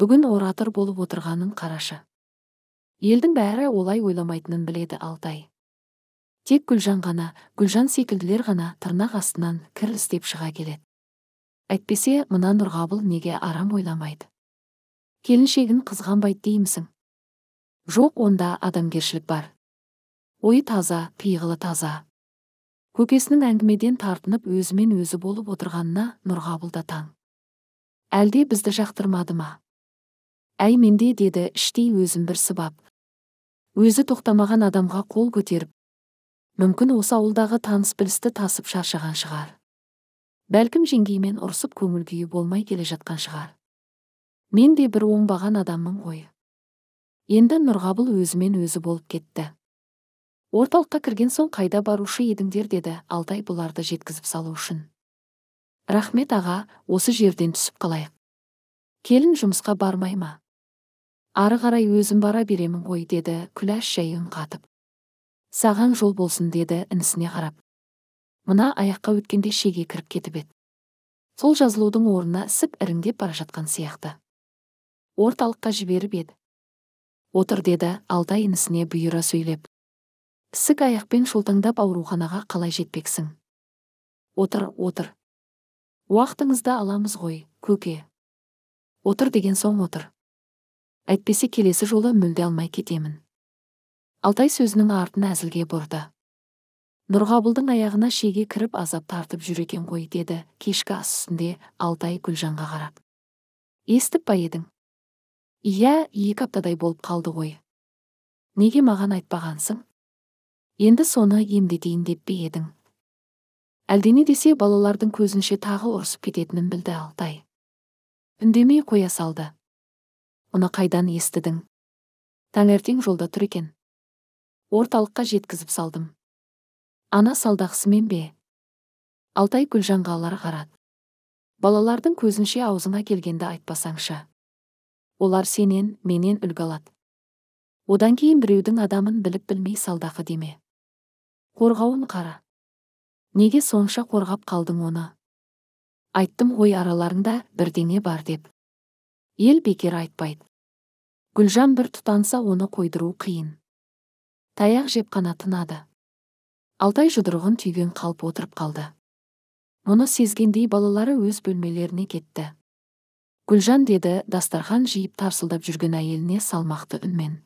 бүгін оратор болып отырғанын қарашы елдің бәрі олай ойламайтынын біледі алтай тек гүлжан ғана гүлжан секілділер ғана тырнақ астынан кір істеп шыға келеді әйтпесе мына нұрғабыл неге арам ойламайды келіншегін қызғанбайды деймісің жоқ онда адамгершілік бар ойы таза пиғылы таза көкесінің әңгімеден тартынып өзімен өзі болып отырғанына нұрғабыл да таң әлде бізді жақтырмады ма әй менде деді іштей өзін бір сыбап өзі тоқтамаған адамға қол көтеріп мүмкін осы ауылдағы таныс білісті тасып шаршаған шығар бәлкім жеңгеймен ұрсып көңіл күйі болмай келе жатқан шығар мен де бір оңбаған адаммын ғой енді нұрғабыл өзімен өзі болып кетті орталыққа кірген соң қайда барушы едіңдер деді алтай бұларды жеткізіп салу үшін рахмет аға осы жерден түсіп қалайық келін жұмысқа бармай ма ары қарай өзім бара беремін ғой деді күләш жайын қатып саған жол болсын деді інісіне қарап мына аяққа өткенде шеге кіріп кетіп еді сол жазылудың орнына ісіп іріңдеп бара жатқан сияқты орталыққа жіберіп еді отыр деді алтай інісіне бұйыра сөйлеп ісік аяқпен шолтаңдап ауруханаға қалай жетпексің отыр отыр уақытыңызды аламыз ғой көке отыр деген соң отыр әйтпесе келесі жолы мүлде алмай кетемін алтай сөзінің артын әзілге бұрды нұрғабылдың аяғына шеге кіріп азап тартып жүр екен ғой деді кешкі ас үстінде алтай күлжанға қарап естіп па едің иә екі аптадай болып қалды ғой неге маған айтпағансың енді соны емдетейін деп пе едің әлдене десе балалардың көзінше тағы ұрсып кететінін білді алтай үндемей қоя салды мұны қайдан естідің таңертең жолда тұр екен орталыққа жеткізіп салдым ана салдақсымен бе алтай гүлжанға алар қарады балалардың көзінше аузыңа келгенді айтпасаңшы олар сенен менен үлгі алады одан кейін біреудің адамын біліп білмей салдақы деме қорғауын қара неге сонша қорғап қалдың оны айттым ғой араларында бірдеңе бар деп ел бекер айтпайды гүлжан бір тұтанса оны қойдыру қиын таяқ жеп қана тынады алтай жұдырығын түйген қалып отырып қалды мұны сезгендей балалары өз бөлмелеріне кетті гүлжан деді дастархан жиып тарсылдап жүрген әйеліне салмақты үнмен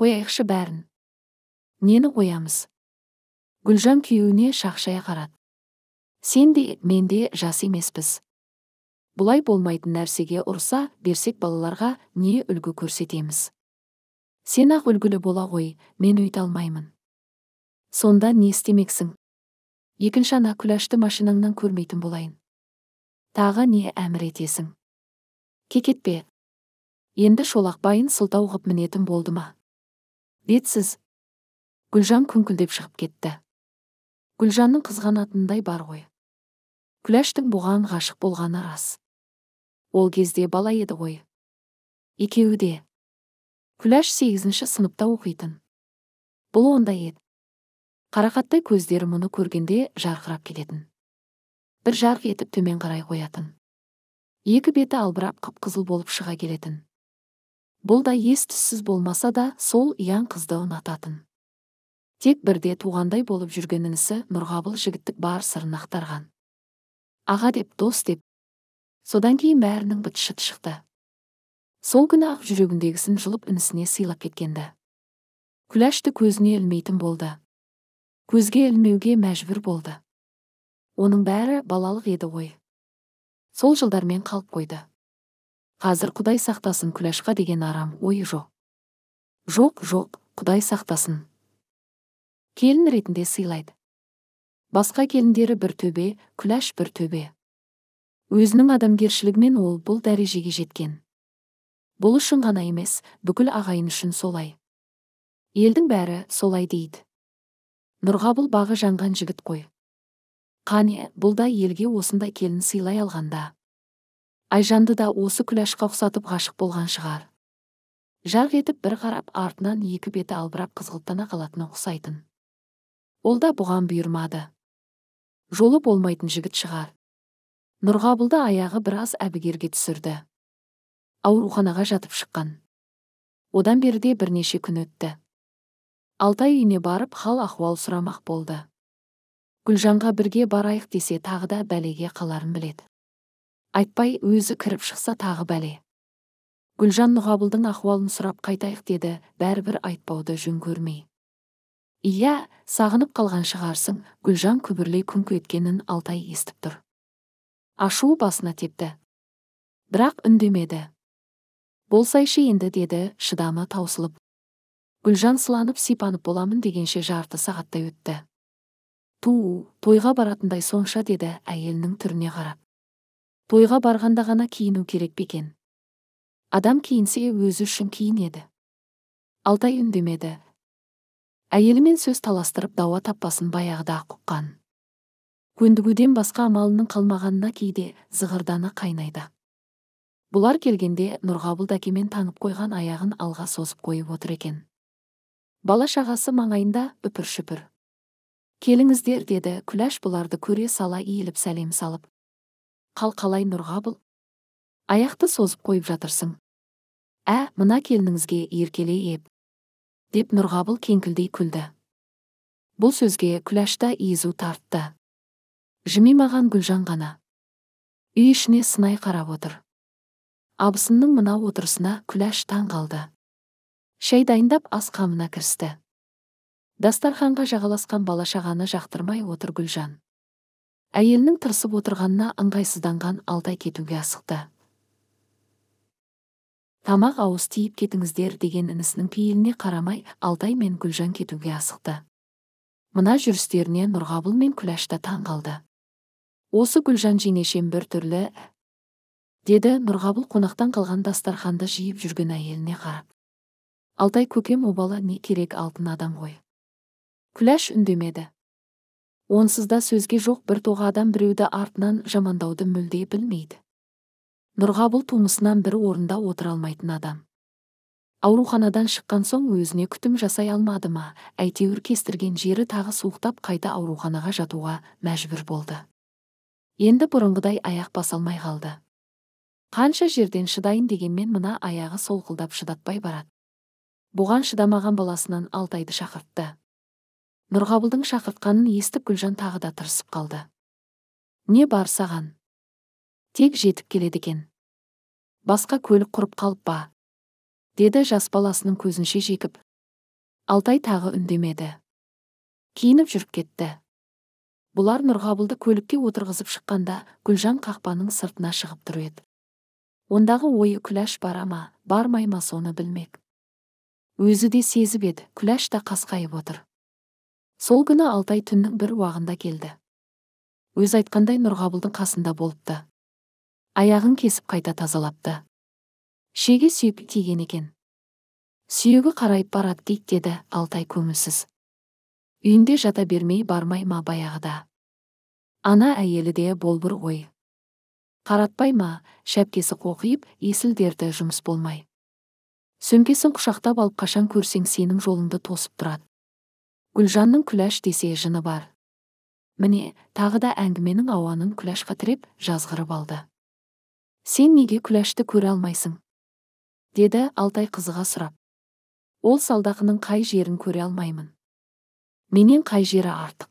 қояйықшы бәрін нені қоямыз гүлжан күйеуіне шақшая қарады сен де мен де жас емеспіз бұлай болмайтын нәрсеге ұрса берсек балаларға не үлгі көрсетеміз сен ақ үлгілі бола ғой мен өйте алмаймын сонда не істемексің екінші ана күләшті машинаңнан көрмейтін болайын тағы не әмір етесің кекетпе енді байын сылтау ғып мінетін болды ма Бетсіз гүлжан күңкілдеп шығып кетті гүлжанның қызғанатындай бар ғой күләштің бұған ғашық болғаны рас ол кезде бала еді ғой екеуі де күләш сегізінші сыныпта оқитын бұл ондай еді қарақаттай көздері мұны көргенде жарқырап келетін бір жарқ етіп төмен қарай қоятын екі беті албырап қып қызыл болып шыға келетін бұл да ес түссіз болмаса да сол ұяң қызды ұнататын тек бірде туғандай болып жүрген інісі нұрғабыл жігіттік бар сырын ақтарған аға деп дос деп содан кейін бәрінің быт шыт шықты сол күні ақ жүрегіндегісін жылып інісіне сыйлап кеткенді. күләшті көзіне ілмейтін болды көзге ілмеуге мәжбүр болды оның бәрі балалық еді ғой сол жылдармен қалып қойды қазір құдай сақтасын күләшқа деген арам ой жоқ жоқ жоқ құдай сақтасын келін ретінде сыйлайды басқа келіндері бір төбе күләш бір төбе өзінің адамгершілігімен ол бұл дәрежеге жеткен бұл үшін ғана емес бүкіл ағайын үшін солай елдің бәрі солай дейді нұрғабыл бағы жанған жігіт қой қане бұл да елге осындай келін сыйлай алғанда айжанды да осы күләшқа ұқсатып ғашық болған шығар жарқ етіп бір қарап артынан екі беті албырап қызғылттана қалатыны ұқсайтын ол да бұған бұйырмады жолы болмайтын жігіт шығар нұрғабылды аяғы біраз әбігерге түсірді ауруханаға жатып шыққан одан де бірнеше күн өтті алтай үйіне барып хал ахуал сұрамақ болды гүлжанға бірге барайық десе тағы да бәлеге қаларын біледі айтпай өзі кіріп шықса тағы бәле гүлжан нұғабылдың ахуалын сұрап қайтайық деді бәрібір айтпауды жөн көрмей иә сағынып қалған шығарсың гүлжан күбірлей күңк еткенін алтай естіп тұр ашуы басына тепті бірақ үндемеді болсайшы енді деді шыдамы таусылып гүлжан сыланып сипанып боламын дегенше жарты сағаттай өтті ту тойға баратындай сонша деді әйелінің түріне қарап тойға барғанда ғана киіну керек пе екен адам киінсе өзі үшін киінеді алтай үндемеді әйелімен сөз таластырып дауа таппасын баяғыда ақ ұққан көндігуден басқа амалының қалмағанына кейде зығырданы қайнайды бұлар келгенде нұрғабыл дәкемен таңып қойған аяғын алға созып қойып отыр екен бала шағасы маңайында үпір шүпір келіңіздер деді күләш бұларды көре сала иіліп сәлем салып қал қалай нұрғабыл аяқты созып қойып жатырсың ә мына келініңізге еркелей еп деп нұрғабыл кеңкілдей күлді бұл сөзге күләш та езу тартты жымимаған гүлжан ғана үй ішіне сынай қарап отыр абысынның мына отырысына күләш таң қалды шай дайындап ас қамына кірісті дастарханға жағаласқан бала шағаны жақтырмай отыр гүлжан әйелінің тырысып отырғанына ыңғайсызданған алтай кетуге асықты тамақ ауыз тиіп кетіңіздер деген інісінің пейіліне қарамай алтай мен гүлжан кетуге асықты мына жүрістеріне нұрғабыл мен күләш та таң қалды осы гүлжан жеңешем бір түрлі деді нұрғабыл қонақтан қалған дастарханды жиып жүрген әйеліне қарап алтай көкем обалы не керек алтын адам ғой күләш үндемеді онсыз да сөзге жоқ бір тоға адам біреуді артынан жамандауды мүлде білмейді нұрғабыл тумысынан бір орында отыра алмайтын адам ауруханадан шыққан соң өзіне күтім жасай алмады ма әйтеуір кестірген жері тағы суықтап қайта ауруханаға жатуға мәжбүр болды енді бұрынғыдай аяқ баса алмай қалды қанша жерден шыдайын дегенмен мына аяғы солқылдап шыдатпай барады бұған шыдамаған баласынан алтайды шақыртты нұрғабылдың шақыртқанын естіп гүлжан тағы да тырысып қалды не бар саған тек жетіп келеді екен басқа көлік құрып қалып па деді жас баласының көзінше жекіп алтай тағы үндемеді киініп жүріп кетті бұлар нұрғабылды көлікке отырғызып шыққанда гүлжан қақпаның сыртына шығып тұр еді ондағы ойы күләш бара ма бармай ма соны білмек өзі де сезіп еді күләш та қасқайып отыр сол күні алтай түннің бір уағында келді өз айтқандай нұрғабылдың қасында болыпты аяғын кесіп қайта тазалапты шеге сүйіп тиген екен сүйегі қарайып барады дейді деді алтай көңілсіз үйінде жата бермей бармай ма баяғыда ана әйелі де болбыр ой қаратпай ма шәпкесі қоқиып есілдерді жұмыс болмай сөмкесін құшақтап алып қашан көрсең сенің жолыңды тосып тұрады гүлжанның күләш десе жыны бар міне тағы да әңгіменің ауанын күләш қатіреп жазғырып алды сен неге күләшті көре алмайсың деді алтай қызыға сұрап ол салдақының қай жерін көре алмаймын менен қай жері артық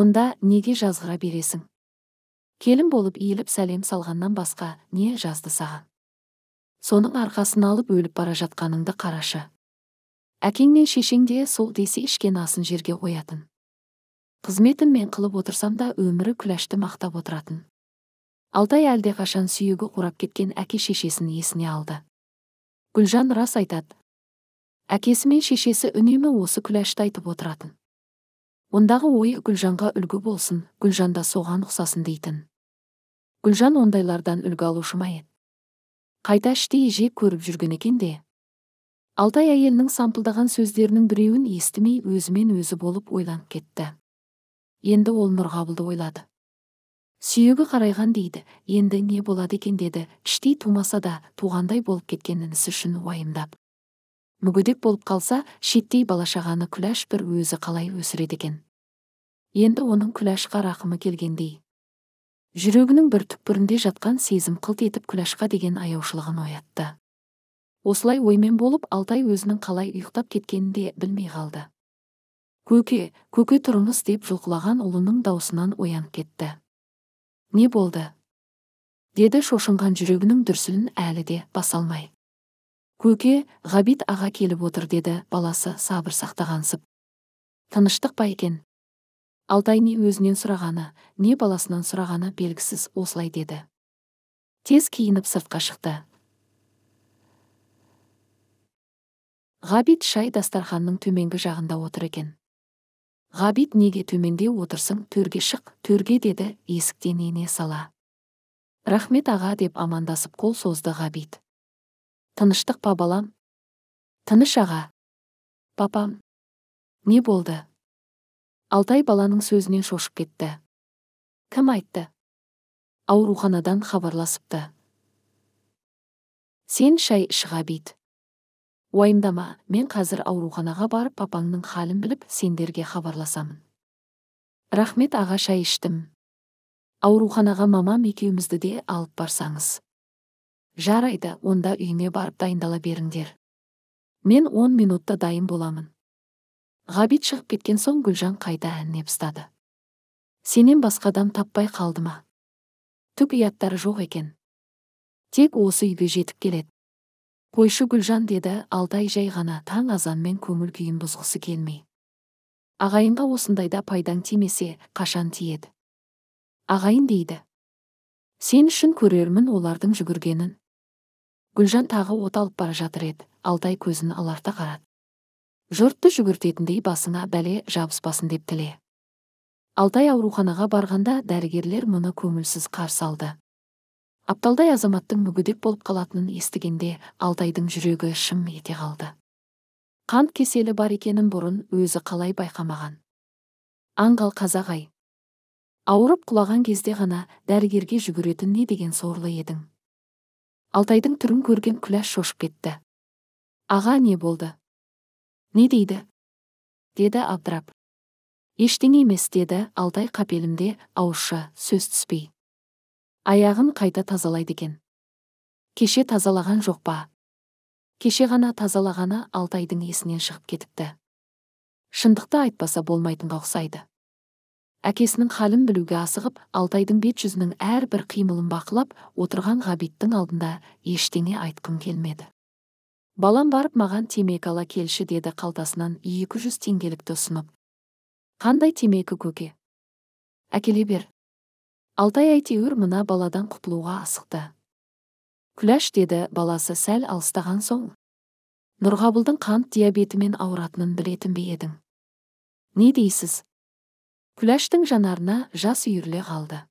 онда неге жазғыра бересің келін болып иіліп сәлем салғаннан басқа не жазды саған соның арқасын алып өліп бара жатқаныңды қарашы әкең мен шешең де сол десе ішкен асын жерге қоятын қызметін мен қылып отырсам да өмірі күләшті мақтап отыратын алтай қашан сүйегі құрап кеткен әке шешесін есіне алды гүлжан рас айтады әкесі мен шешесі үнемі осы күләшті айтып отыратын ондағы ой гүлжанға үлгі болсын гүлжан да соған ұқсасын дейтін гүлжан ондайлардан үлгі алушы ма еді қайта іштей жек көріп жүрген екен де алтай әйелінің сампылдаған сөздерінің біреуін естімей өзімен өзі болып ойланып кетті енді ол нұрғабылды ойлады сүйегі қарайған дейді енді не болады екен деді іштей тумаса да туғандай болып кеткен інісі үшін уайымдап мүгедек болып қалса шеттей балашағаны күләш бір өзі қалай өсіреді екен енді оның күләшқа рақымы келгендей жүрегінің бір түкпірінде жатқан сезім қылт етіп күләшқа деген аяушылығын оятты осылай оймен болып алтай өзінің қалай ұйықтап кеткенін де білмей қалды көке көке тұрыңыз деп жұлқылаған ұлының даусынан оянып кетті не болды деді шошынған жүрегінің дүрсілін әлі де баса алмай көке ғабит аға келіп отыр деді баласы сабыр сақтағансып тыныштық па екен алтай не өзінен сұрағаны не баласынан сұрағаны белгісіз осылай деді тез киініп сыртқа шықты ғабит шай дастарханның төменгі жағында отыр екен ғабит неге төменде отырсың төрге шық төрге деді есіктен ене сала рахмет аға деп амандасып қол созды ғабит тыныштық па балам тыныш аға папам не болды алтай баланың сөзінен шошып кетті кім айтты ауруханадан хабарласыпты сен шай іш ғабит уайымдама мен қазір ауруханаға барып папаңның халін біліп сендерге хабарласамын рахмет аға шай іштім ауруханаға мамам екеумізді де алып барсаңыз жарайды онда үйіне барып дайындала беріңдер мен он минутта дайын боламын ғабит шығып кеткен соң гүлжан қайта әніне ұстады сенен басқа адам таппай қалды ма түк ұяттары жоқ екен тек осы үйге жетіп келеді қойшы гүлжан деді алтай жай ғана таң азанмен көңіл күйін бұзғысы келмей ағайынға осындайда пайдаң тимесе қашан тиеді ағайын дейді сен үшін көрермін олардың жүгіргенін гүлжан тағы от алып бара жатыр еді алтай көзін аларта қарады жұртты жүгіртетіндей басыңа бәле жабыспасын деп тіле алтай ауруханаға барғанда дәрігерлер мұны көңілсіз қарсы алды апталдай азаматтың мүгедек болып қалатынын естігенде алтайдың жүрегі шым ете қалды қант кеселі бар екенін бұрын өзі қалай байқамаған аңғал қазақ ай ауырып құлаған кезде ғана дәрігерге жүгіретін не деген сорлы едің алтайдың түрін көрген күләш шошып кетті аға не болды не дейді деді абдырап ештеңе емес деді алтай қапелімде ауызша сөз түспей аяғын қайта тазалайды екен кеше тазалаған жоқ па кеше ғана тазалағаны алтайдың есінен шығып кетіпті шындықты айтпаса болмайтынға ұқсайды әкесінің халін білуге асығып алтайдың бет жүзінің әрбір қимылын бақылап отырған ғабиттің алдында ештеңе айтқым келмеді балам барып маған темекі ала келші деді қалтасынан 200 теңгелікті ұсынып қандай темекі көке әкеле бер алтай әйтеуір мына баладан құтылуға асықты күләш деді баласы сәл алыстаған соң нұрғабылдың қант диабетімен ауыратынын білетін бе едің не дейсіз күләштің жанарына жас үйіріле қалды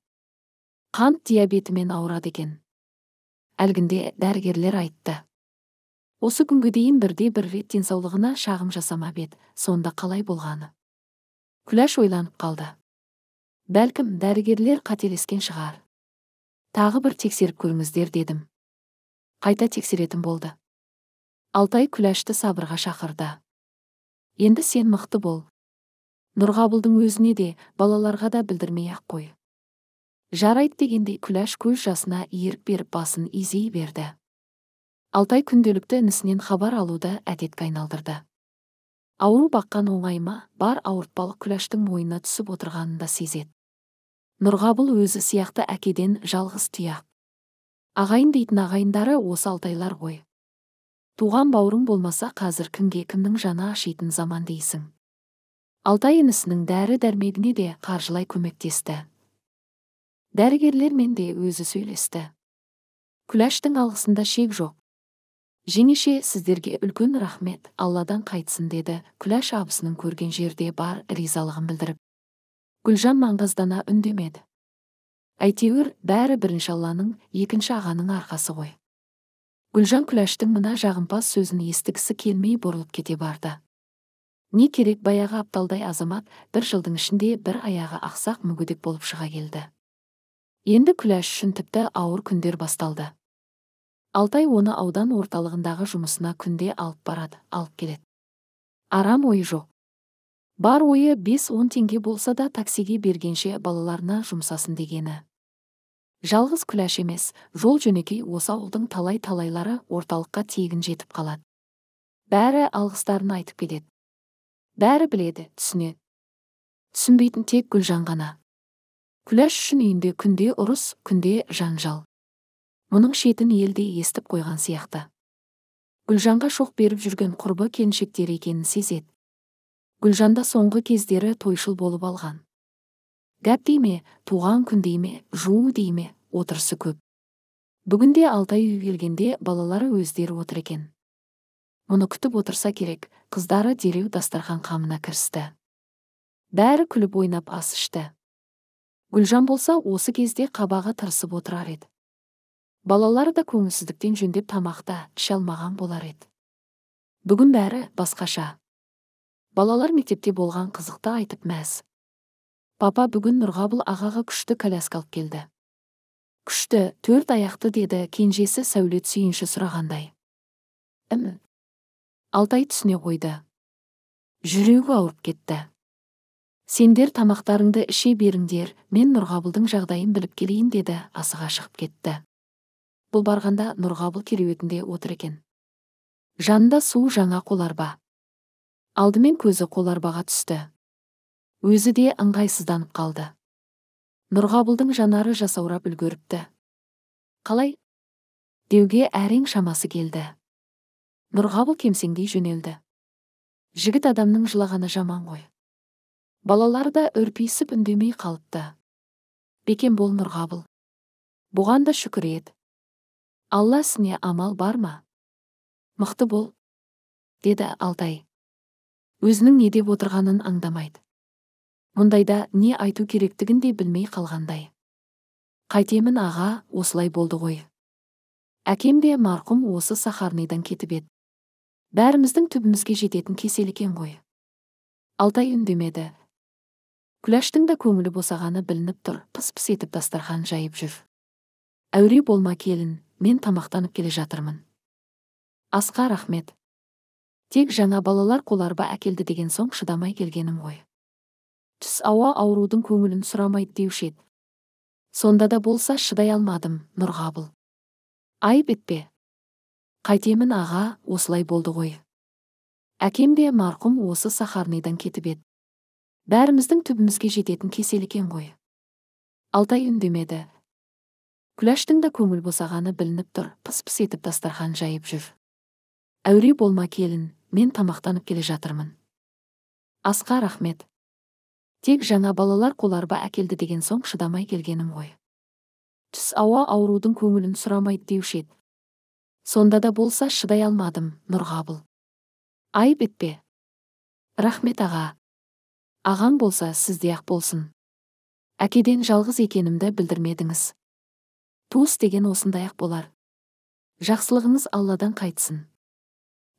қант диабетімен ауырады екен әлгінде дәрігерлер айтты осы күнге дейін бірде бір рет денсаулығына шағым жасамап еді сонда қалай болғаны күләш ойланып қалды бәлкім дәрігерлер қателескен шығар тағы бір тексеріп көріңіздер дедім қайта тексеретін болды алтай күләшті сабырға шақырды енді сен мықты бол нұрғабылдың өзіне де балаларға да білдірмей ақ қой жарайды дегендей күләш көз жасына ерік беріп басын изей берді алтай күнделікті інісінен хабар алуды әдетке айналдырды ауру баққан оңай ма бар ауыртпалық күләштің мойнына түсіп отырғанын да сезеді нұрғабыл өзі сияқты әкеден жалғыз тұяқ ағайын дейтін ағайындары осы алтайлар ғой туған бауырың болмаса қазір кімге кімнің жаны ашитын заман дейсің алтай інісінің дәрі дәрмегіне де қаржылай көмектесті дәрігерлермен де өзі сөйлесті күләштің алғысында шек жоқ жеңеше сіздерге үлкен рахмет алладан қайтсын деді күләш абысының көрген жерде бар ризалығын білдіріп гүлжан маңғаздана үндемеді әйтеуір бәрі бірінші алланың екінші ағаның арқасы ғой гүлжан күләштің мына жағымпаз сөзін естігісі келмей бұрылып кете барды не керек баяғы апталдай азамат бір жылдың ішінде бір аяғы ақсақ мүгедек болып шыға келді енді күләш үшін тіпті ауыр күндер басталды алтай оны аудан орталығындағы жұмысына күнде алып барады алып келеді арам ойы жоқ бар ойы 5-10 теңге болса да таксиге бергенше балаларына жұмсасын дегені жалғыз күләш емес жол жөнекей осы ауылдың талай талайлары орталыққа тегін жетіп қалады бәрі алғыстарын айтып келеді бәрі біледі түсінеді түсінбейтін тек гүлжан жанғана. күләш үшін үйінде күнде ұрыс күнде жанжал мұның шетін елде естіп қойған сияқты гүлжанға шоқ беріп жүрген құрбы келіншектер екенін сезеді Гүлжанда соңғы кездері тойшыл болып алған гәп дей ме туған күн дей ме жуу дей ме отырысы көп бүгінде алтай үйге келгенде балалары өздері отыр екен мұны күтіп отырса керек қыздары дереу дастархан қамына кірісті бәрі күліп ойнап ас ішті гүлжан болса осы кезде қабағы тырысып отырар еді Балалар да көңілсіздіктен жөндеп тамақта іше алмаған болар еді бүгін бәрі басқаша балалар мектепте болған қызықты айтып мәз папа бүгін нұрғабыл ағаға күшті коляска алып келді күшті төрт аяқты деді кенжесі сәулет сүйінші сұрағандай ім алтай түсіне қойды жүрегі ауырып кетті сендер тамақтарыңды іше беріңдер мен нұрғабылдың жағдайын біліп келейін деді асыға шығып кетті бұл барғанда нұрғабыл кереуетінде отыр екен жанында су жаңа қоларба алдымен көзі қоларбаға түсті өзі де ыңғайсызданып қалды нұрғабылдың жанары жасаурап үлгеріпті қалай деуге әрең шамасы келді нұрғабыл кемсеңдей жөнелді жігіт адамның жылағаны жаман ғой балалары да үрпиісіп үндемей қалыпты бекем бол нұрғабыл бұған да шүкір ет алла ісіне амал бар ма мықты бол деді алтай өзінің не деп отырғанын аңдамайды мұндайда не айту керектігін де білмей қалғандай қайтемін аға осылай болды ғой әкем де марқұм осы сахарныйдан кетіп еді бәріміздің түбімізге жететін кесел екен ғой алтай үндемеді күләштің да көңілі босағаны білініп тұр пыс пыс етіп дастархан жайып жүр әуре болма келін мен тамақтанып келе жатырмын асқа рахмет тек жаңа балалар қоларба әкелді деген соң шыдамай келгенім ғой түс ауа аурудың көңілін сұрамайды деуші еді сонда да болса шыдай алмадым нұрғабыл айып етпе қайтемін аға осылай болды ғой әкем де марқұм осы сахарныйдан кетіп еді бәріміздің түбімізге жететін кесел екен ғой алтай үндемеді күләштің да көңіл босағаны білініп тұр пыс пыс етіп дастархан жайып жүр әуре болма келін мен тамақтанып келе жатырмын асқа рахмет тек жаңа балалар қоларба әкелді деген соң шыдамай келгенім ғой түс ауа аурудың көңілін сұрамайды деуші еді сонда да болса шыдай алмадым нұрғабыл айып етпе рахмет аға ағаң болса сіздей ақ болсын әкеден жалғыз екенімді білдірмедіңіз туыс деген осындай ақ болар жақсылығыңыз алладан қайтсын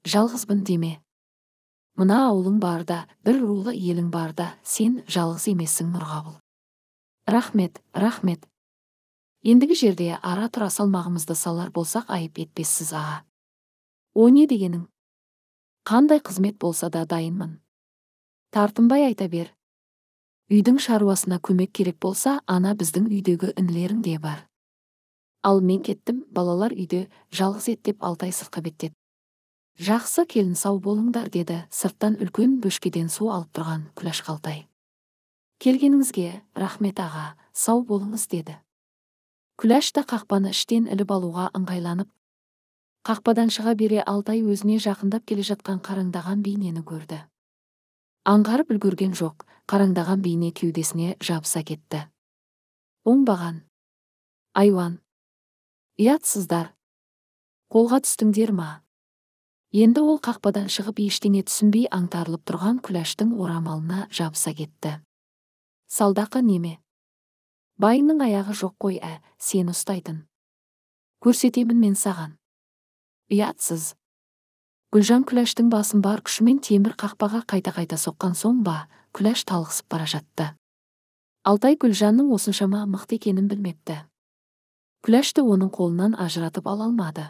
жалғызбын деме мына ауылың барда бір рулы елің барда сен жалғыз емессің нұрғабыл рахмет рахмет ендігі жерде ара тұра салмағымызды салар болсақ айып етпессіз аға о не дегенің қандай қызмет болса да дайынмын тартынбай айта бер үйдің шаруасына көмек керек болса ана біздің үйдегі інілерің де бар ал мен кеттім балалар үйде жалғыз еттеп деп алтай сыртқа беттеді жақсы келін сау болыңдар деді сырттан үлкен бөшкеден су алып тұрған күләш қалтай келгеніңізге рахмет аға сау болыңыз деді күләш та қақпаны іштен іліп алуға ыңғайланып қақпадан шыға бере алтай өзіне жақындап келе жатқан қараңдаған бейнені көрді аңғарып үлгерген жоқ қараңдаған бейне кеудесіне жабыса кетті оңбаған айуан ұятсыздар қолға түстіңдер ма енді ол қақпадан шығып ештеңе түсінбей аңтарылып тұрған күләштің орамалына жабыса кетті салдақы неме байыңның аяғы жоқ қой ә сені ұстайтын көрсетемін мен саған ұятсыз гүлжан күләштің басын бар күшімен темір қақпаға қайта қайта соққан соң ба күләш талықсып бара жатты алтай гүлжанның осыншама мықты екенін білмепті күләшті оның қолынан ажыратып ала алмады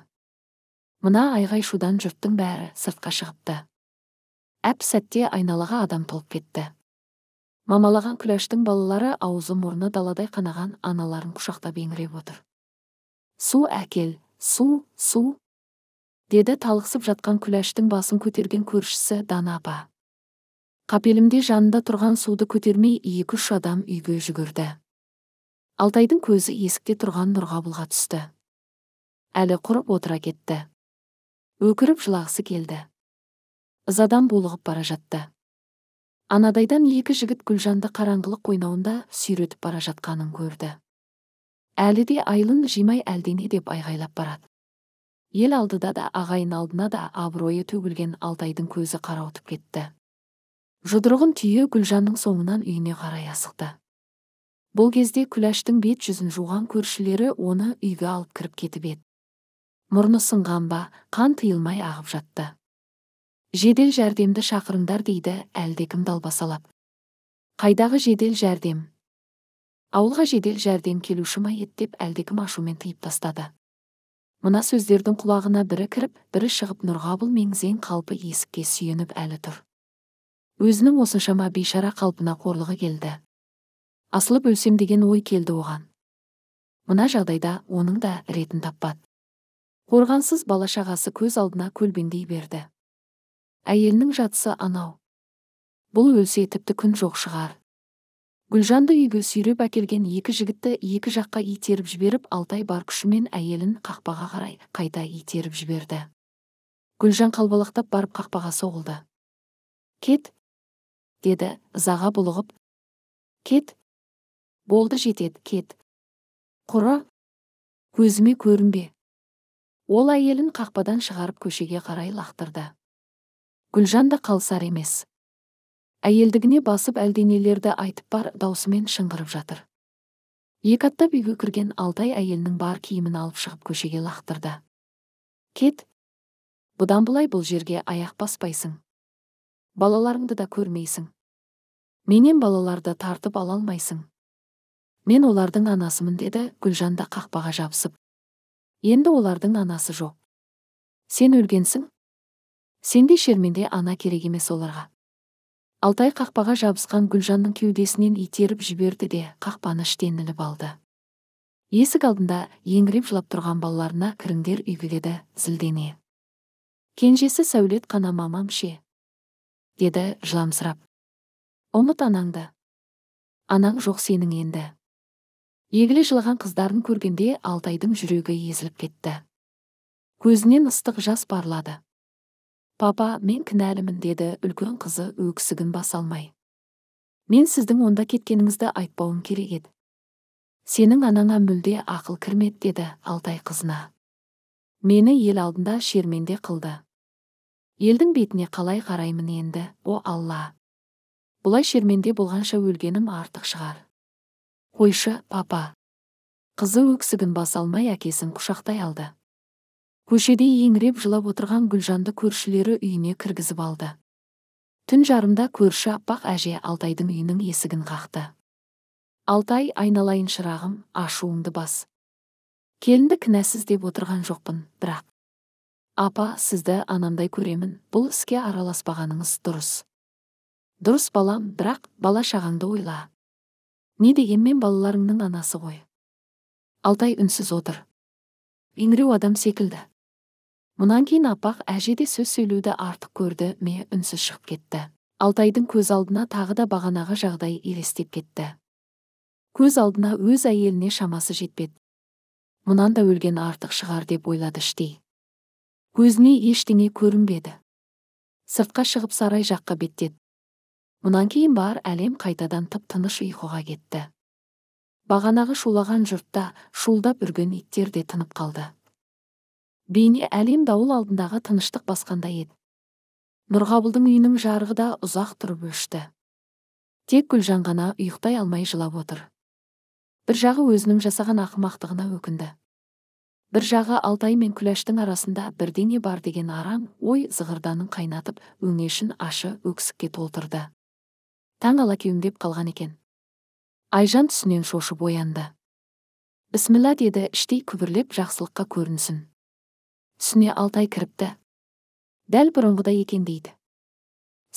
мына айғай шудан жұрттың бәрі сыртқа шығыпты әп сәтте айналаға адам толып кетті мамалаған күләштің балалары аузы мұрны даладай қанаған аналарын құшақтап еңіреп отыр су әкел су су деді талықсып жатқан күләштің басын көтерген көршісі дана апа қапелімде жанында тұрған суды көтермей екі үш адам үйге жүгірді алтайдың көзі есікте тұрған нұрғабылға түсті әлі құрып отыра кетті өкіріп жылағысы келді ызадан булығып бара жатты анадайдан екі жігіт гүлжанды қараңғылық қойнауында сүйретіп бара жатқанын көрді әлі де айлын жимай әлдене деп айғайлап барады ел алдыда да ағайын алдына да абыройы төгілген алтайдың көзі қарауытып кетті жұдырығын түйе гүлжанның соңынан үйіне қарай асықты бұл кезде күләштің бет жүзін жуған көршілері оны үйге алып кіріп кетіп еді мұрны сынған ба қан тыйылмай ағып жатты жедел жәрдемді шақырыңдар дейді әлдекім далбасалап қайдағы жедел жәрдем ауылға жедел жәрдем келуші ма еді деп әлдекім ашумен тыйып тастады мына сөздердің құлағына бірі кіріп бірі шығып нұрғабыл меңзең қалпы есікке сүйеніп әлі тұр өзінің осыншама бейшара қалпына қорлығы келді асылып өлсем деген ой келді оған мына жағдайда оның да ретін таппады қорғансыз бала шағасы көз алдына көлбеңдей берді әйелінің жатысы анау бұл өлсе тіпті күн жоқ шығар гүлжанды үйге сүйреп әкелген екі жігітті екі жаққа итеріп жіберіп алтай бар күшімен әйелін қақпаға қарай қайта итеріп жіберді гүлжан қалбалақтап барып қақпаға соғылды кет деді ызаға булығып кет болды жетеді кет құры көзіме көрінбе ол әйелін қақпадан шығарып көшеге қарай лақтырды гүлжан да қалысар емес әйелдігіне басып әлденелерді айтып бар даусымен шыңғырып жатыр екі аттап үйге кірген алтай әйелінің бар киімін алып шығып көшеге лақтырды кет бұдан былай бұл жерге аяқ баспайсың балаларыңды да көрмейсің менен балаларды тартып ала алмайсың мен олардың анасымын деді гүлжан да қақпаға жабысып енді олардың анасы жоқ сен өлгенсің Сенде шерменде ана керек емес оларға алтай қақпаға жабысқан гүлжанның кеудесінен итеріп жіберді де қақпаны іштен іліп алды есік алдында еңіреп жылап тұрған балаларына кіріңдер үйгіледі зілдене кенжесі сәулет қана мамам ше деді жыламсырап ұмыт анаңды анаң жоқ сенің енді егіле жылаған қыздарын көргенде алтайдың жүрегі езіліп кетті көзінен ыстық жас барлады папа мен кінәлімін деді үлкен қызы өксігін баса алмай мен сіздің онда кеткеніңізді айтпауым керек еді сенің анаңа мүлде ақыл кірмет, деді алтай қызына мені ел алдында шерменде қылды елдің бетіне қалай қараймын енді о алла бұлай шерменде болғанша өлгенім артық шығар қойшы папа қызы өксігін баса алмай әкесін құшақтай алды көшеде еңіреп жылап отырған гүлжанды көршілері үйіне кіргізіп алды түн жарымда көрші аппақ әже алтайдың үйінің есігін қақты алтай айналайын шырағым ашуыңды бас келінді кінәсіз деп отырған жоқпын бірақ апа сізді анандай көремін бұл іске араласпағаныңыз дұрыс дұрыс балам бірақ бала шағаңды ойла не дегенмен балаларыңның анасы ғой алтай үнсіз отыр еңіреу адам секілді мұнан кейін апақ әже де сөз сөйлеуді артық көрді ме үнсіз шығып кетті алтайдың көз алдына тағы да бағанағы жағдай елестеп кетті көз алдына өз әйеліне шамасы жетпеді мұнан да өлген артық шығар деп ойлады іштей көзіне ештеңе көрінбеді сыртқа шығып сарай жаққа беттеді мұнан кейін бар әлем қайтадан тып тыныш ұйқыға кетті бағанағы шулаған жұртта шуылдап үрген иттер де тынып қалды бейне әлем дауыл алдындағы тыныштық басқандай еді нұрғабылдың үйінің жарығы да ұзақ тұрып өшті тек гүлжан ғана ұйықтай алмай жылап отыр бір жағы өзінің жасаған ақымақтығына өкінді бір жағы алтай мен күләштің арасында бірдеңе бар деген арам ой зығырданын қайнатып өңешін ашы өксікке толтырды таң ала кеуімдеп қалған екен айжан түсінен шошып оянды бісміллә деді іштей күбірлеп жақсылыққа көрінсін түсіне алтай кіріпті дәл бұрынғыдай екен дейді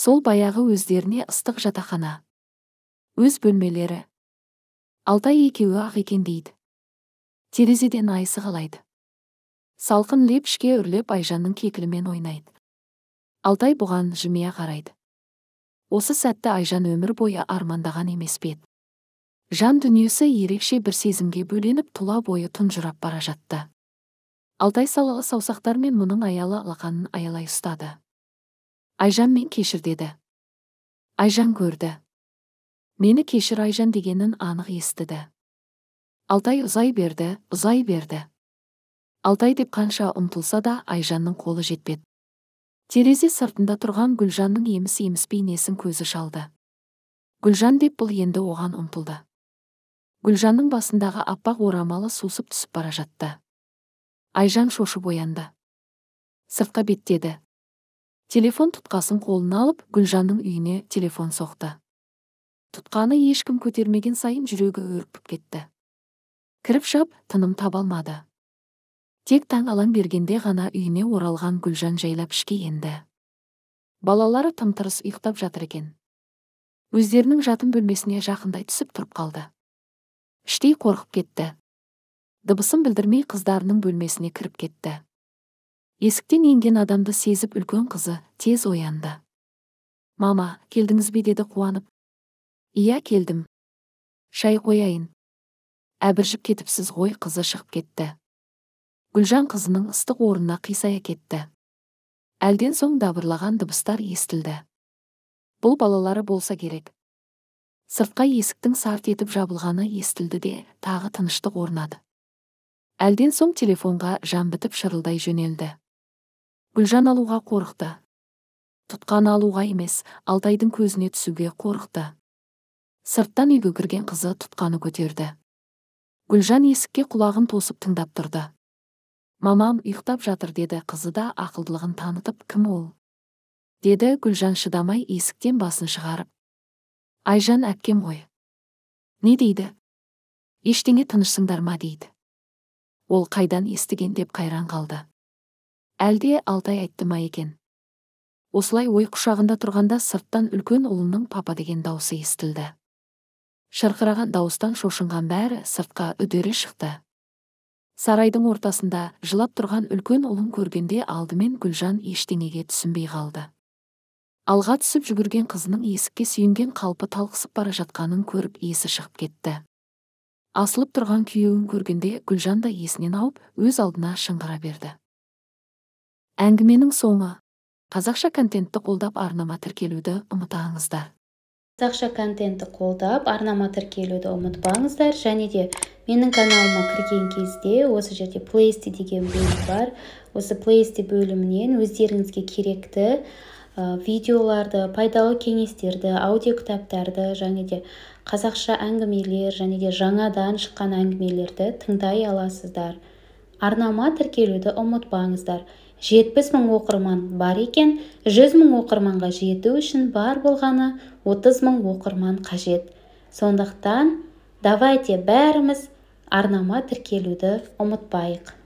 сол баяғы өздеріне ыстық жатақхана өз бөлмелері алтай екеуі ақ екен дейді терезеден айысы қалайды. салқын лепшке үрлеп айжанның кекілімен ойнайды алтай бұған жымия қарайды осы сәтті айжан өмір бойы армандаған емес пе жан дүниесі ерекше бір сезімге бөленіп тұла бойы тұнжырап бара жатты алтай салалы саусақтармен мұның аялы алақанын аялай ұстады айжан мен кешір деді айжан көрді мені кешір айжан дегенін анық естіді алтай ұзай берді ұзай берді алтай деп қанша ұмтылса да айжанның қолы жетпеді терезе сыртында тұрған гүлжанның еміс еміс бейнесін көзі шалды гүлжан деп бұл енді оған ұмтылды гүлжанның басындағы аппақ орамалы сусып түсіп бара жатты айжан шошып оянды сыртқа беттеді телефон тұтқасын қолына алып гүлжанның үйіне телефон соқты тұтқаны ешкім көтермеген сайын жүрегі өрпіп кетті кіріп шап тыным таба алмады тек таң алаң бергенде ғана үйіне оралған гүлжан жайлап ішке енді балалары тым тырыс ұйықтап жатыр екен өздерінің жатын бөлмесіне жақындай түсіп тұрып қалды іштей қорқып кетті дыбысын білдірмей қыздарының бөлмесіне кіріп кетті есіктен енген адамды сезіп үлкен қызы тез оянды мама келдіңіз бе деді қуанып иә келдім шай қояйын әбіржіп кетіпсіз ғой қызы шығып кетті гүлжан қызының ыстық орнына қисая кетті әлден соң дабырлаған дыбыстар естілді бұл балалары болса керек сыртқа есіктің сарт етіп жабылғаны естілді де тағы тыныштық орнады әлден соң телефонға жан бітіп шырылдай жөнелді гүлжан алуға қорықты тұтқаны алуға емес алтайдың көзіне түсуге қорықты сырттан үйге кірген қызы тұтқаны көтерді гүлжан есікке құлағын тосып тыңдап тұрды мамам ұйықтап жатыр деді қызы да ақылдылығын танытып кім ол деді гүлжан шыдамай есіктен басын шығарып айжан әпкем ғой не дейді ештеңе тынышсыңдар ма дейді ол қайдан естіген деп қайран қалды әлде алтай айтты ма екен осылай ой құшағында тұрғанда сырттан үлкен ұлының папа деген даусы естілді шырқыраған дауыстан шошынған бәрі сыртқа үдере шықты сарайдың ортасында жылап тұрған үлкен ұлын көргенде алдымен гүлжан ештеңеге түсінбей қалды алға түсіп жүгірген қызының есікке сүйенген қалпы талқысып бара жатқанын көріп есі шығып кетті асылып тұрған күйеуін көргенде гүлжан да есінен ауып өз алдына шыңғыра берді әңгіменің соңы қазақша контентті қолдап арнама тіркелуді ұмытаңыздар қазақша контентті қолдап арнама тіркелуді ұмытпаңыздар және де менің каналыма кірген кезде осы жерде плейсти деген бөлім бар осы плейсти бөлімінен өздеріңізге керекті видеоларды пайдалы кеңестерді аудиокітаптарды және де қазақша әңгімелер және де жаңадан шыққан әңгімелерді тыңдай аласыздар арнама тіркелуді ұмытпаңыздар 70 000 оқырман бар екен, 100 000 оқырманға жету үшін бар болғаны 30 000 оқырман қажет. Сондықтан, давайте бәріміз арнама тіркелуді ұмытпайық.